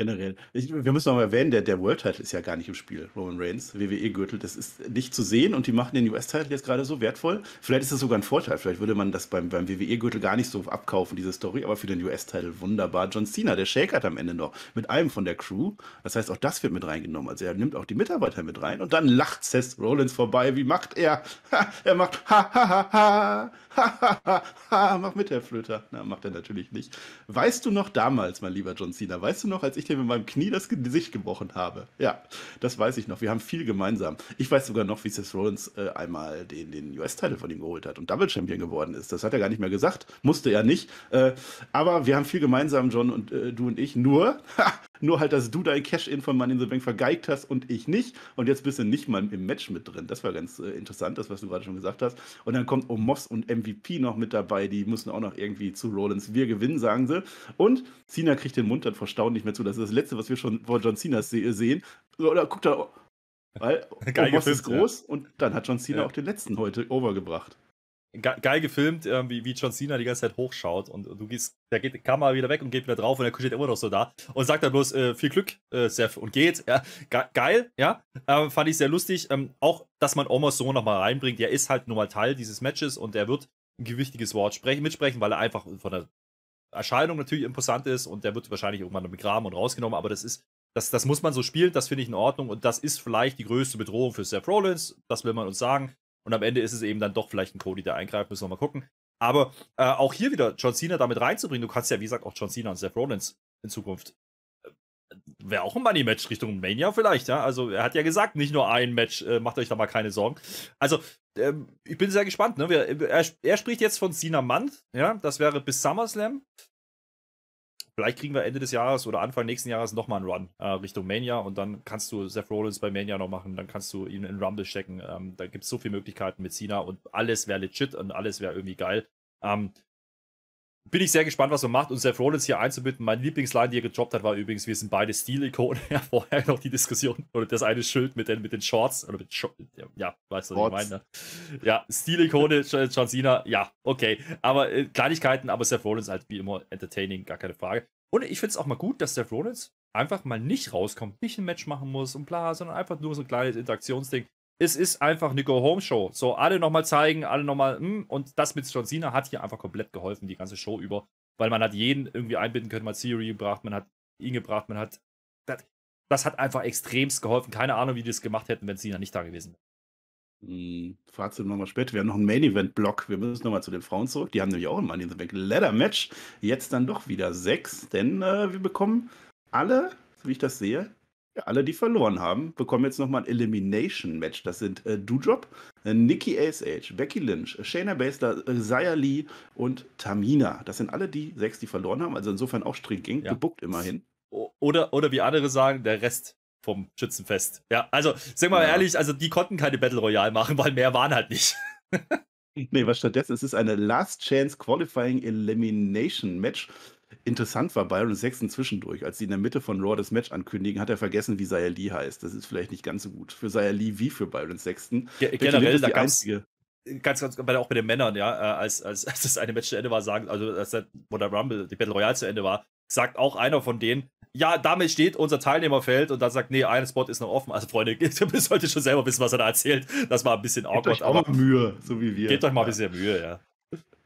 Generell. Ich, wir müssen aber erwähnen, der, der World Title ist ja gar nicht im Spiel, Roman Reigns, WWE-Gürtel. Das ist nicht zu sehen und die machen den US-Title jetzt gerade so wertvoll. Vielleicht ist das sogar ein Vorteil. Vielleicht würde man das beim, beim WWE-Gürtel gar nicht so abkaufen, diese Story, aber für den US-Title wunderbar. John Cena, der shakert am Ende noch mit einem von der Crew. Das heißt, auch das wird mit reingenommen. Also er nimmt auch die Mitarbeiter mit rein und dann lacht Seth Rollins vorbei. Wie macht er? Ha, er macht ha ha ha ha. mach mit, Herr Flöter. Na, macht er natürlich nicht. Weißt du noch damals, mein lieber John Cena, weißt du noch, als ich dir mit meinem Knie das Gesicht gebrochen habe? Ja, das weiß ich noch. Wir haben viel gemeinsam. Ich weiß sogar noch, wie Seth Rollins äh, einmal den, den US-Titel von ihm geholt hat und Double Champion geworden ist. Das hat er gar nicht mehr gesagt. Musste er nicht. Äh, aber wir haben viel gemeinsam, John und äh, du und ich. Nur, ha, nur halt, dass du dein Cash-In von Money in the Bank vergeigt hast und ich nicht. Und jetzt bist du nicht mal im Match mit drin. Das war ganz äh, interessant, das, was du gerade schon gesagt hast. Und dann kommt Omos und MVP noch mit dabei. Die müssen auch noch irgendwie zu Rollins. Wir gewinnen, sagen sie. Und Cena kriegt den Mund dann vor Staunen nicht mehr zu. Das ist das Letzte, was wir schon vor John Cena se sehen. Oder guckt da, weil Omos ist groß ja. und dann hat John Cena ja. auch den letzten heute overgebracht geil gefilmt, ähm, wie, wie John Cena die ganze Zeit hochschaut und du gehst, der geht die Kamera wieder weg und geht wieder drauf und der steht immer noch so da und sagt dann bloß äh, viel Glück, äh, Seth und geht. Ja, ge geil, ja, ähm, fand ich sehr lustig. Ähm, auch, dass man Omos so nochmal reinbringt, der ist halt nun mal Teil dieses Matches und er wird ein gewichtiges Wort sprechen, mitsprechen, weil er einfach von der Erscheinung natürlich imposant ist und der wird wahrscheinlich irgendwann begraben und rausgenommen, aber das ist das, das muss man so spielen, das finde ich in Ordnung und das ist vielleicht die größte Bedrohung für Seth Rollins, das will man uns sagen. Und am Ende ist es eben dann doch vielleicht ein Cody, der eingreift. Müssen wir mal gucken. Aber äh, auch hier wieder John Cena damit reinzubringen. Du kannst ja, wie gesagt, auch John Cena und Seth Rollins in Zukunft. Äh, Wäre auch ein Money-Match Richtung Mania vielleicht, ja. Also er hat ja gesagt, nicht nur ein Match, äh, macht euch da mal keine Sorgen. Also, ähm, ich bin sehr gespannt, ne? Wir, äh, er, er, spricht jetzt von Cena Month, ja. Das wäre bis SummerSlam vielleicht kriegen wir Ende des Jahres oder Anfang nächsten Jahres nochmal einen Run äh, Richtung Mania und dann kannst du Seth Rollins bei Mania noch machen, dann kannst du ihn in Rumble stecken. Ähm, da gibt es so viele Möglichkeiten mit Cena und alles wäre legit und alles wäre irgendwie geil. Ähm, bin ich sehr gespannt, was er macht. Und Seth Rollins hier einzubinden. Mein Lieblingsline, die er gedroppt hat, war übrigens, wir sind beide Stilikonen. Ja, vorher noch die Diskussion. Oder das eine Schild mit den, mit den Shorts. Oder mit Shorts. Ja, weißt du, was ich meine? Ne? Ja, Stilikone, John Cena. Ja, okay. Aber äh, Kleinigkeiten, aber Seth Rollins halt wie immer entertaining, gar keine Frage. Und ich finde es auch mal gut, dass Seth Rollins einfach mal nicht rauskommt, nicht ein Match machen muss und bla, sondern einfach nur so ein kleines Interaktionsding es ist einfach eine Go-Home-Show. So, alle nochmal zeigen, alle nochmal, hm, und das mit John Cena hat hier einfach komplett geholfen, die ganze Show über, weil man hat jeden irgendwie einbinden können, man hat Theory gebracht, man hat ihn gebracht, man hat, das, das hat einfach extremst geholfen. Keine Ahnung, wie die das gemacht hätten, wenn Cena nicht da gewesen wäre. Hm, Fazit nochmal später. Wir haben noch einen Main-Event-Block. Wir müssen nochmal zu den Frauen zurück. Die haben nämlich auch immer Money in the Ladder-Match. Jetzt dann doch wieder sechs, denn äh, wir bekommen alle, so wie ich das sehe, alle, die verloren haben, bekommen jetzt nochmal ein Elimination-Match. Das sind äh, Dujob, äh, Nikki Ash, Becky Lynch, Shayna Baszler, äh, Zaya Lee und Tamina. Das sind alle die sechs, die verloren haben. Also insofern auch stringent ja. gebuckt immerhin. Oder, oder wie andere sagen, der Rest vom Schützenfest. Ja, also, sag mal ja. ehrlich, also die konnten keine Battle Royale machen, weil mehr waren halt nicht. nee, was stattdessen ist, ist eine Last Chance Qualifying Elimination Match. Interessant war Byron Sexton zwischendurch, als sie in der Mitte von Raw das Match ankündigen, hat er vergessen, wie Zaya Lee heißt. Das ist vielleicht nicht ganz so gut für Zaya Lee wie für Byron Sexton. Ja, generell, ist die ganz, einzige ganz, ganz, bei, auch bei den Männern, ja, äh, als, als, als das eine Match zu Ende war, sagen, also als der, wo der Rumble, die Battle Royale zu Ende war, sagt auch einer von denen, ja, damit steht unser Teilnehmerfeld und dann sagt, nee, ein Spot ist noch offen. Also, Freunde, ihr solltet schon selber wissen, was er da erzählt. Das war ein bisschen awkward. Gebt euch auch mal Mühe, so wie wir. Gebt euch mal ein bisschen Mühe, ja.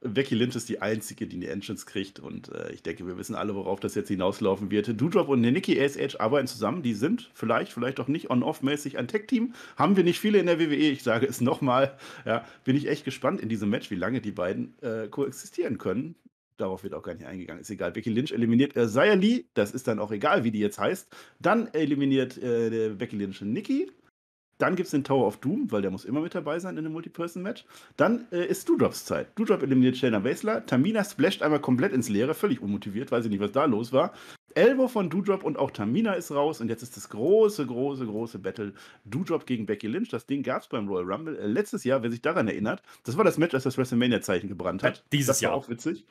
Becky Lynch ist die Einzige, die eine Entrance kriegt. Und äh, ich denke, wir wissen alle, worauf das jetzt hinauslaufen wird. Doudrop und Nikki ASH arbeiten zusammen. Die sind vielleicht, vielleicht auch nicht on-off-mäßig ein Tech-Team. Haben wir nicht viele in der WWE. Ich sage es nochmal. Ja, bin ich echt gespannt in diesem Match, wie lange die beiden äh, koexistieren können. Darauf wird auch gar nicht eingegangen. Ist egal. Becky Lynch eliminiert äh, Zaya Lee. Das ist dann auch egal, wie die jetzt heißt. Dann eliminiert äh, Becky Lynch Nikki. Dann gibt es den Tower of Doom, weil der muss immer mit dabei sein in einem multiperson match Dann äh, ist Doodrops zeit do eliminiert Shayna Baszler. Tamina splasht einmal komplett ins Leere, völlig unmotiviert, weiß ich nicht, was da los war. Elbow von Doodrop und auch Tamina ist raus. Und jetzt ist das große, große, große Battle Doodrop gegen Becky Lynch. Das Ding gab es beim Royal Rumble äh, letztes Jahr, wer sich daran erinnert. Das war das Match, als das WrestleMania-Zeichen gebrannt hat. Äh, dieses das war Jahr. auch witzig.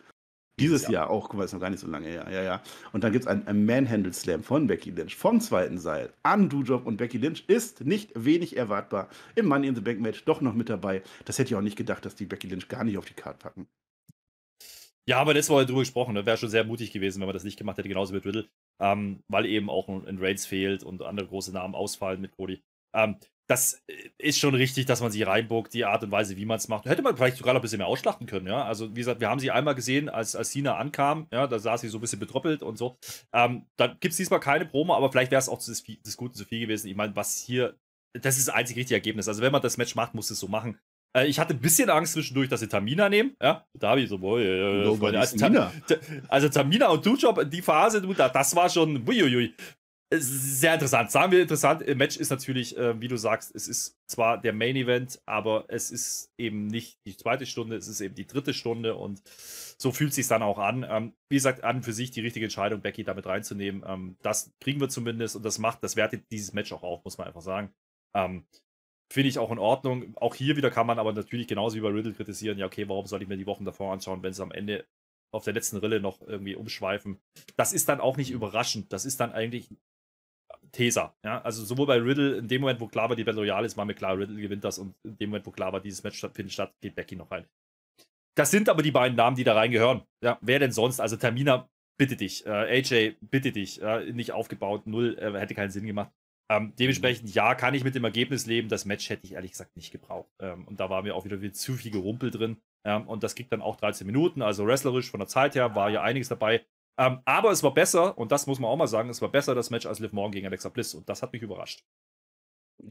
Dieses ja. Jahr auch, guck mal, ist noch gar nicht so lange her. Ja, ja. Und dann gibt es einen, Manhandle-Slam von Becky Lynch vom zweiten Seil an Dujob und Becky Lynch ist nicht wenig erwartbar. Im Money in the Bank Match doch noch mit dabei. Das hätte ich auch nicht gedacht, dass die Becky Lynch gar nicht auf die Karte packen. Ja, aber das war ja drüber gesprochen. Ne? Wäre schon sehr mutig gewesen, wenn man das nicht gemacht hätte, genauso mit Riddle. Ähm, weil eben auch ein, ein Reigns fehlt und andere große Namen ausfallen mit Cody. Ähm, das äh, ist schon richtig, dass man sie reinbockt, die Art und Weise, wie man es macht. Hätte man vielleicht sogar noch ein bisschen mehr ausschlachten können, ja. Also, wie gesagt, wir haben sie einmal gesehen, als, als Sina ankam, ja, da saß sie so ein bisschen betroppelt und so. Ähm, dann gibt es diesmal keine Promo, aber vielleicht wäre es auch des, des Guten zu viel gewesen. Ich meine, was hier, das ist das einzig richtige Ergebnis. Also, wenn man das Match macht, muss es so machen. Äh, ich hatte ein bisschen Angst zwischendurch, dass sie Tamina nehmen. Ja, da habe ich so, boah, äh, also, Tamina. also Tamina und Dujob, die Phase, du, da, das war schon, uiuiui sehr interessant. Sagen wir interessant. im äh, Match ist natürlich, äh, wie du sagst, es ist zwar der Main Event, aber es ist eben nicht die zweite Stunde, es ist eben die dritte Stunde und so fühlt es sich dann auch an. Ähm, wie gesagt, an für sich die richtige Entscheidung, Becky damit reinzunehmen. Ähm, das kriegen wir zumindest und das macht, das wertet dieses Match auch auf, muss man einfach sagen. Ähm, Finde ich auch in Ordnung. Auch hier wieder kann man aber natürlich genauso wie bei Riddle kritisieren, ja, okay, warum soll ich mir die Wochen davor anschauen, wenn es am Ende auf der letzten Rille noch irgendwie umschweifen. Das ist dann auch nicht überraschend. Das ist dann eigentlich Tesa. Ja? Also sowohl bei Riddle, in dem Moment, wo klar war, die Battle Royale ist, war mir klar, Riddle gewinnt das und in dem Moment, wo klar war, dieses Match findet statt, geht Becky noch rein. Das sind aber die beiden Namen, die da reingehören. Ja, wer denn sonst? Also Termina, bitte dich. Äh, AJ, bitte dich. Äh, nicht aufgebaut, null, äh, hätte keinen Sinn gemacht. Ähm, dementsprechend, ja, kann ich mit dem Ergebnis leben. Das Match hätte ich ehrlich gesagt nicht gebraucht. Ähm, und da war mir auch wieder, wieder zu viel Gerumpel drin. Ähm, und das ging dann auch 13 Minuten. Also wrestlerisch von der Zeit her war ja einiges dabei. Ähm, aber es war besser, und das muss man auch mal sagen, es war besser das Match als Liv Morgan gegen Alexa Bliss. Und das hat mich überrascht.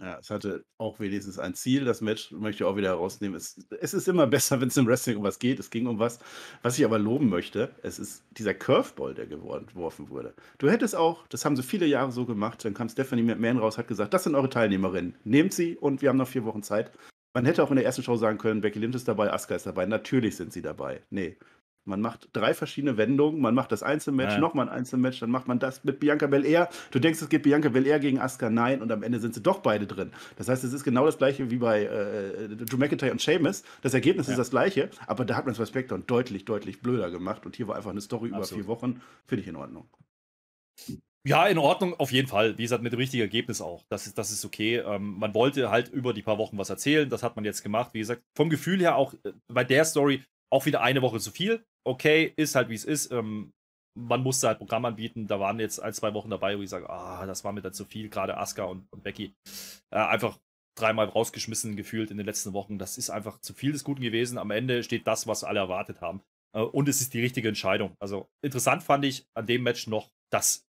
Ja, es hatte auch wenigstens ein Ziel. Das Match möchte ich auch wieder herausnehmen. Es, es ist immer besser, wenn es im Wrestling um was geht. Es ging um was. Was ich aber loben möchte, es ist dieser Curveball, der geworfen wurde. Du hättest auch, das haben sie viele Jahre so gemacht, dann kam Stephanie McMahon raus, hat gesagt, das sind eure Teilnehmerinnen. Nehmt sie und wir haben noch vier Wochen Zeit. Man hätte auch in der ersten Show sagen können, Becky Lynch ist dabei, Asuka ist dabei. Natürlich sind sie dabei. Nee, man macht drei verschiedene Wendungen. Man macht das Einzelmatch, ja. nochmal ein Einzelmatch, dann macht man das mit Bianca Belair. Du denkst, es geht Bianca Belair gegen Asuka. Nein, und am Ende sind sie doch beide drin. Das heißt, es ist genau das gleiche wie bei äh, Drew McIntyre und Sheamus. Das Ergebnis ja. ist das gleiche, aber da hat man es bei SmackDown deutlich, deutlich blöder gemacht. Und hier war einfach eine Story Absolut. über vier Wochen. Finde ich in Ordnung. Ja, in Ordnung, auf jeden Fall. Wie gesagt, mit dem richtigen Ergebnis auch. Das ist, das ist okay. Ähm, man wollte halt über die paar Wochen was erzählen. Das hat man jetzt gemacht. Wie gesagt, vom Gefühl her auch äh, bei der Story auch wieder eine Woche zu viel. Okay, ist halt wie es ist. Ähm, man musste halt Programm anbieten. Da waren jetzt ein, zwei Wochen dabei, wo ich sage, ah, das war mir dann zu viel, gerade Asuka und, und Becky. Äh, einfach dreimal rausgeschmissen gefühlt in den letzten Wochen. Das ist einfach zu viel des Guten gewesen. Am Ende steht das, was alle erwartet haben. Äh, und es ist die richtige Entscheidung. Also interessant fand ich an dem Match noch, dass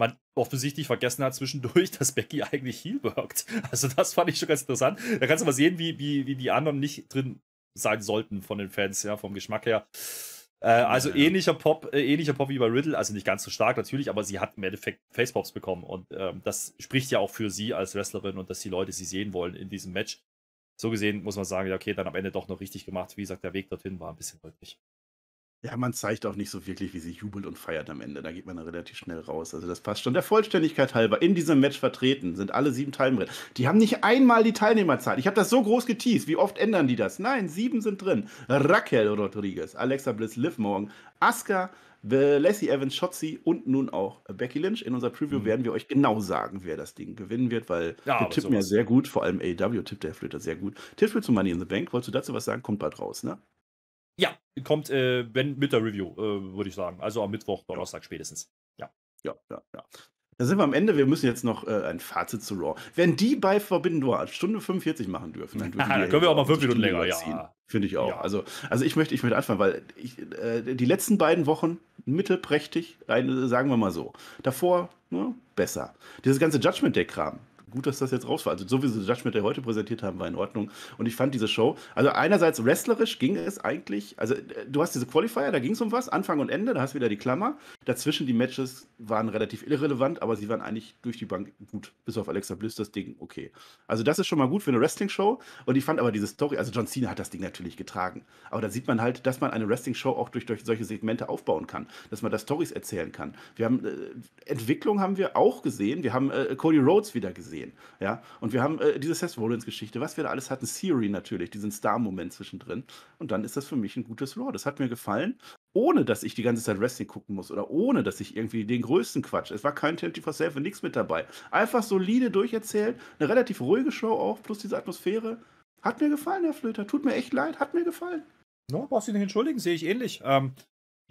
man offensichtlich vergessen hat zwischendurch, dass Becky eigentlich Heal wirkt. Also das fand ich schon ganz interessant. Da kannst du mal sehen, wie, wie, wie die anderen nicht drin sein sollten von den Fans, ja, vom Geschmack her. Äh, also ja. ähnlicher Pop, äh, ähnlicher Pop wie bei Riddle, also nicht ganz so stark natürlich, aber sie hat im Endeffekt Facepops bekommen und ähm, das spricht ja auch für sie als Wrestlerin und dass die Leute sie sehen wollen in diesem Match. So gesehen muss man sagen, ja, okay, dann am Ende doch noch richtig gemacht. Wie gesagt, der Weg dorthin war ein bisschen holprig. Ja, man zeigt auch nicht so wirklich, wie sie jubelt und feiert am Ende. Da geht man relativ schnell raus. Also das passt schon. Der Vollständigkeit halber, in diesem Match vertreten sind alle sieben Teilnehmer. Die haben nicht einmal die Teilnehmerzahl. Ich habe das so groß geteased. Wie oft ändern die das? Nein, sieben sind drin. Raquel Rodriguez, Alexa Bliss, Liv Morgan, Asuka, äh, Lassie Evans, Shotzi und nun auch Becky Lynch. In unserer Preview mhm. werden wir euch genau sagen, wer das Ding gewinnen wird, weil ja, wir tippen ja sehr gut. Vor allem AEW tippt der Flöter sehr gut. Tipp für zu Money in the Bank. Wolltest du dazu was sagen? Kommt bald raus, ne? Ja, kommt, äh, wenn mit der Review, äh, würde ich sagen. Also am Mittwoch, Donnerstag ja. spätestens. Ja. Ja, ja, ja. Da sind wir am Ende. Wir müssen jetzt noch äh, ein Fazit zu Raw. Wenn die bei Forbidden Door Stunde 45 machen dürfen, dann, dürfen ja, dann können wir auch mal fünf Minuten länger ziehen. Ja. Finde ich auch. Ja. Also, also ich möchte, ich möchte anfangen, weil ich, äh, die letzten beiden Wochen mittelprächtig, sagen wir mal so. Davor ne, besser. Dieses ganze Judgment Day Kram, gut, dass das jetzt raus war. Also so wie sie Judgment Day heute präsentiert haben, war in Ordnung. Und ich fand diese Show, also einerseits wrestlerisch ging es eigentlich, also äh, du hast diese Qualifier, da ging es um was, Anfang und Ende, da hast du wieder die Klammer. Dazwischen die Matches waren relativ irrelevant, aber sie waren eigentlich durch die Bank gut. Bis auf Alexa Bliss das Ding okay. Also das ist schon mal gut für eine Wrestling-Show. Und ich fand aber diese Story, also John Cena hat das Ding natürlich getragen. Aber da sieht man halt, dass man eine Wrestling-Show auch durch, durch solche Segmente aufbauen kann, dass man da Stories erzählen kann. Wir haben äh, Entwicklung haben wir auch gesehen. Wir haben äh, Cody Rhodes wieder gesehen gehen. Ja? Und wir haben äh, diese Seth Rollins-Geschichte, was wir da alles hatten, Theory natürlich, diesen Star-Moment zwischendrin. Und dann ist das für mich ein gutes Raw. Das hat mir gefallen, ohne dass ich die ganze Zeit Wrestling gucken muss oder ohne dass ich irgendwie den größten Quatsch. Es war kein 24-7, nichts mit dabei. Einfach solide durcherzählt, eine relativ ruhige Show auch, plus diese Atmosphäre. Hat mir gefallen, Herr Flöter. Tut mir echt leid, hat mir gefallen. No, brauchst du nicht entschuldigen, sehe ich ähnlich. Ähm,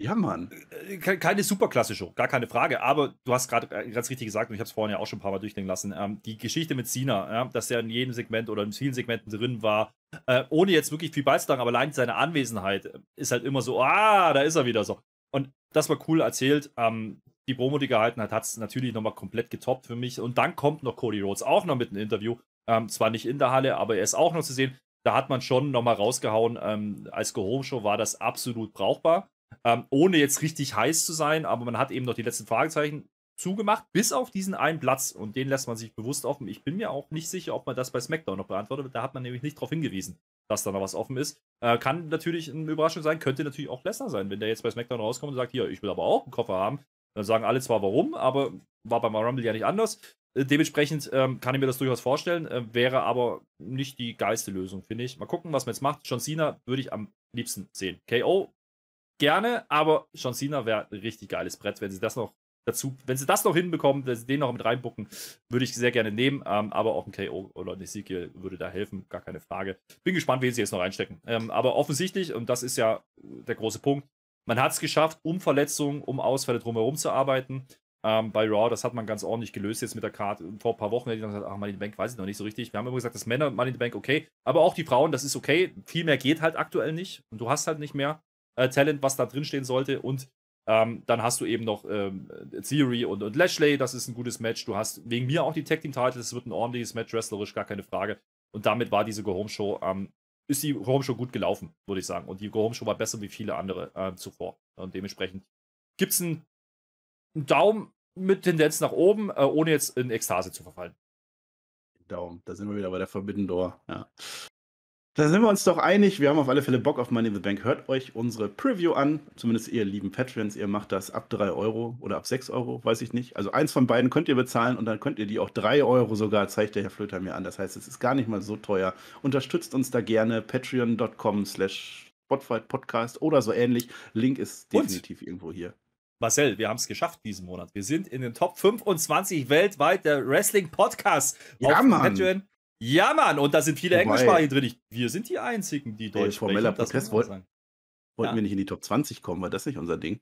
ja, Mann. Äh, keine Superklasse-Show, gar keine Frage. Aber du hast gerade äh, ganz richtig gesagt, und ich habe es vorhin ja auch schon ein paar Mal durchdenken lassen, ähm, die Geschichte mit Cena, ja, dass er in jedem Segment oder in vielen Segmenten drin war, äh, ohne jetzt wirklich viel beizutragen, aber allein seine Anwesenheit äh, ist halt immer so, ah, da ist er wieder so. Und das war cool erzählt. Ähm, die Promo, die gehalten hat, hat es natürlich nochmal komplett getoppt für mich. Und dann kommt noch Cody Rhodes auch noch mit einem Interview. Ähm, zwar nicht in der Halle, aber er ist auch noch zu sehen. Da hat man schon nochmal rausgehauen. Ähm, als home show war das absolut brauchbar. Ähm, ohne jetzt richtig heiß zu sein, aber man hat eben noch die letzten Fragezeichen zugemacht, bis auf diesen einen Platz. Und den lässt man sich bewusst offen. Ich bin mir auch nicht sicher, ob man das bei SmackDown noch beantwortet. Da hat man nämlich nicht darauf hingewiesen, dass da noch was offen ist. Äh, kann natürlich eine Überraschung sein, könnte natürlich auch besser sein, wenn der jetzt bei SmackDown rauskommt und sagt, hier, ich will aber auch einen Koffer haben. Dann sagen alle zwar warum, aber war bei Rumble ja nicht anders. Äh, dementsprechend ähm, kann ich mir das durchaus vorstellen, äh, wäre aber nicht die geilste Lösung, finde ich. Mal gucken, was man jetzt macht. John Cena würde ich am liebsten sehen. KO gerne, aber John Cena wäre ein richtig geiles Brett, wenn sie das noch dazu, wenn sie das noch hinbekommen, wenn sie den noch mit reinbucken, würde ich sehr gerne nehmen. Ähm, aber auch ein KO oder ein Ezekiel würde da helfen, gar keine Frage. Bin gespannt, wen sie jetzt noch reinstecken. Ähm, aber offensichtlich, und das ist ja der große Punkt, man hat es geschafft, um Verletzungen, um Ausfälle drumherum zu arbeiten. Ähm, bei Raw, das hat man ganz ordentlich gelöst jetzt mit der Karte. Vor ein paar Wochen hätte ich dann gesagt, ach, Money in the Bank weiß ich noch nicht so richtig. Wir haben immer gesagt, dass Männer Money in the Bank okay, aber auch die Frauen, das ist okay. Viel mehr geht halt aktuell nicht und du hast halt nicht mehr äh, Talent, was da drin stehen sollte. Und ähm, dann hast du eben noch ähm, Theory und, und Lashley, das ist ein gutes Match. Du hast wegen mir auch die Tag Team Titles. es wird ein ordentliches Match, wrestlerisch, gar keine Frage. Und damit war diese Go Home Show, ähm, ist die Go Home Show gut gelaufen, würde ich sagen. Und die Go Home Show war besser wie viele andere äh, zuvor. Und dementsprechend gibt es einen, einen Daumen mit Tendenz nach oben, äh, ohne jetzt in Ekstase zu verfallen. Daumen, da sind wir wieder bei der Forbidden Door. Ja. Da sind wir uns doch einig. Wir haben auf alle Fälle Bock auf Money in the Bank. Hört euch unsere Preview an. Zumindest ihr lieben Patreons. Ihr macht das ab 3 Euro oder ab 6 Euro, weiß ich nicht. Also eins von beiden könnt ihr bezahlen und dann könnt ihr die auch 3 Euro sogar, zeigt der Herr Flöter mir an. Das heißt, es ist gar nicht mal so teuer. Unterstützt uns da gerne. Patreon.com slash Spotify Podcast oder so ähnlich. Link ist definitiv und? irgendwo hier. Marcel, wir haben es geschafft diesen Monat. Wir sind in den Top 25 weltweit der Wrestling Podcasts. Ja, auf Mann. Patreon ja, Mann, und da sind viele Wobei, Englischsprachigen drin. Ich, wir sind die Einzigen, die Deutsch formeller sprechen. Protest wollten, wollten ja. wir nicht in die Top 20 kommen, war das nicht unser Ding?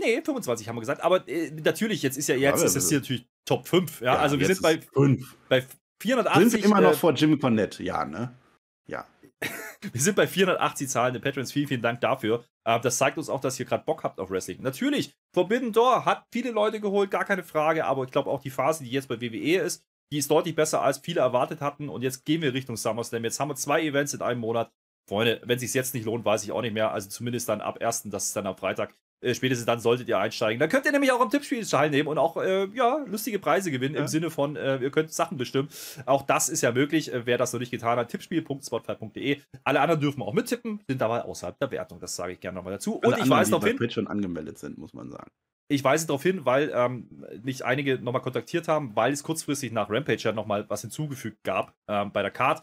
Nee, 25 haben wir gesagt. Aber äh, natürlich, jetzt ist ja jetzt ja, ist es hier natürlich Top 5. Ja, ja also wir sind bei, fünf. bei 480. Sind wir immer noch äh, vor Jim Cornette, ja, ne? Ja. wir sind bei 480 zahlenden Patrons. Vielen, vielen Dank dafür. Äh, das zeigt uns auch, dass ihr gerade Bock habt auf Wrestling. Natürlich, Forbidden Door hat viele Leute geholt, gar keine Frage. Aber ich glaube auch die Phase, die jetzt bei WWE ist, die ist deutlich besser, als viele erwartet hatten. Und jetzt gehen wir Richtung SummerSlam. Jetzt haben wir zwei Events in einem Monat. Freunde, wenn es sich jetzt nicht lohnt, weiß ich auch nicht mehr. Also zumindest dann ab 1., das ist dann am Freitag, äh, spätestens dann solltet ihr einsteigen. Dann könnt ihr nämlich auch am Tippspiel teilnehmen und auch äh, ja, lustige Preise gewinnen ja. im Sinne von, äh, ihr könnt Sachen bestimmen. Auch das ist ja möglich, äh, wer das noch nicht getan hat. Tippspiel.spotify.de. Alle anderen dürfen auch mittippen, sind dabei außerhalb der Wertung. Das sage ich gerne nochmal dazu. Alle und ich weiß darauf hin. Twitch schon angemeldet sind, muss man sagen. Ich weise darauf hin, weil ähm, mich einige nochmal kontaktiert haben, weil es kurzfristig nach Rampage ja nochmal was hinzugefügt gab ähm, bei der Card.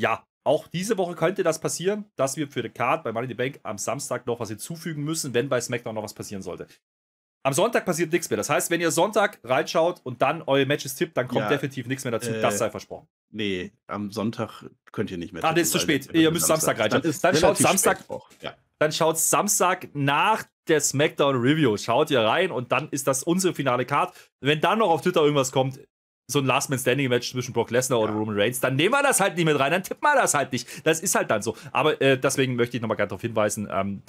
Ja, auch diese Woche könnte das passieren, dass wir für die Card bei Money in the Bank am Samstag noch was hinzufügen müssen, wenn bei SmackDown noch was passieren sollte. Am Sonntag passiert nichts mehr. Das heißt, wenn ihr Sonntag reinschaut und dann eure Matches tippt, dann kommt ja, definitiv nichts mehr dazu. Äh, das sei versprochen. Nee, am Sonntag könnt ihr nicht mehr. Ah, das ist zu spät. Ihr müsst Samstag, Samstag reinschauen. Dann, dann schaut Samstag. Ja. Dann schaut Samstag nach der SmackDown Review. Schaut ihr rein und dann ist das unsere finale Card. Wenn dann noch auf Twitter irgendwas kommt, so ein Last-Man-Standing-Match zwischen Brock Lesnar ja. oder Roman Reigns, dann nehmen wir das halt nicht mit rein, dann tippen wir das halt nicht. Das ist halt dann so. Aber äh, deswegen möchte ich nochmal gerne darauf hinweisen, ähm,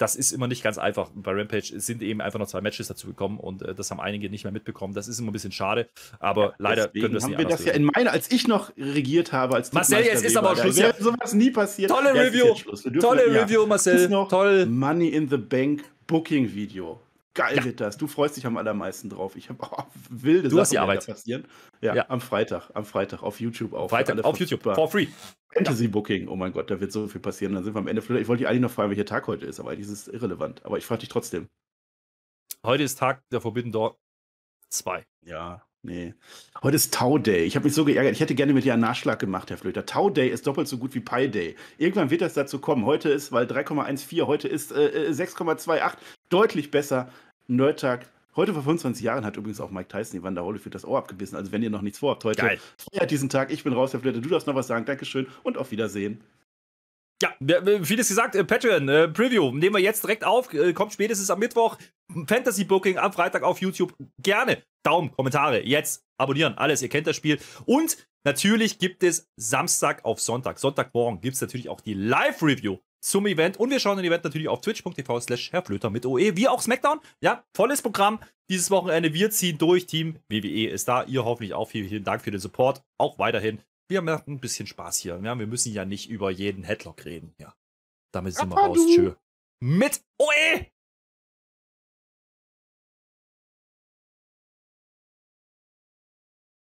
das ist immer nicht ganz einfach. Bei Rampage sind eben einfach noch zwei Matches dazu gekommen und äh, das haben einige nicht mehr mitbekommen. Das ist immer ein bisschen schade, aber ja, leider können wir es nicht haben wir das ja in meiner, als ich noch regiert habe, als Marcel, jetzt ist aber auch Schluss. Ja. Sowas nie passiert. Tolle ja, Review, tolle Review, Marcel. Toll. Money in the Bank Booking Video geil ja. wird das. Du freust dich am allermeisten drauf. Ich habe auch wilde du Sachen, die Arbeit. passieren. Ja, ja, am Freitag, am Freitag auf YouTube auch. Freitag auf YouTube, for free. Fantasy Booking, oh mein Gott, da wird so viel passieren. Dann sind wir am Ende. Ich wollte dich eigentlich noch fragen, welcher Tag heute ist, aber dieses ist irrelevant. Aber ich frage dich trotzdem. Heute ist Tag der Forbidden Door 2. Ja, Nee. Heute ist Tau Day. Ich habe mich so geärgert. Ich hätte gerne mit dir einen Nachschlag gemacht, Herr Flöter. Tau Day ist doppelt so gut wie Pi Day. Irgendwann wird das dazu kommen. Heute ist, weil 3,14, heute ist äh, 6,28 äh, deutlich besser Nerdtag. Heute vor 25 Jahren hat übrigens auch Mike Tyson die Wanda Holyfield das Ohr abgebissen. Also wenn ihr noch nichts vorhabt heute, Geil. feiert diesen Tag. Ich bin raus, Herr Flöte. Du darfst noch was sagen. Dankeschön und auf Wiedersehen. Ja, vieles gesagt. Äh, Patreon, äh, Preview, nehmen wir jetzt direkt auf. Äh, kommt spätestens am Mittwoch. Fantasy Booking am Freitag auf YouTube. Gerne. Daumen, Kommentare, jetzt abonnieren, alles. Ihr kennt das Spiel. Und natürlich gibt es Samstag auf Sonntag. Sonntagmorgen gibt es natürlich auch die Live-Review zum Event. Und wir schauen den Event natürlich auf twitch.tv slash herrflöter mit OE, wie auch SmackDown. Ja, volles Programm dieses Wochenende. Wir ziehen durch. Team WWE ist da. Ihr hoffentlich auch. Vielen, vielen Dank für den Support. Auch weiterhin. Wir machen ein bisschen Spaß hier. Ja, wir müssen ja nicht über jeden Headlock reden. Ja, damit sind wir raus. Tschö. Mit OE!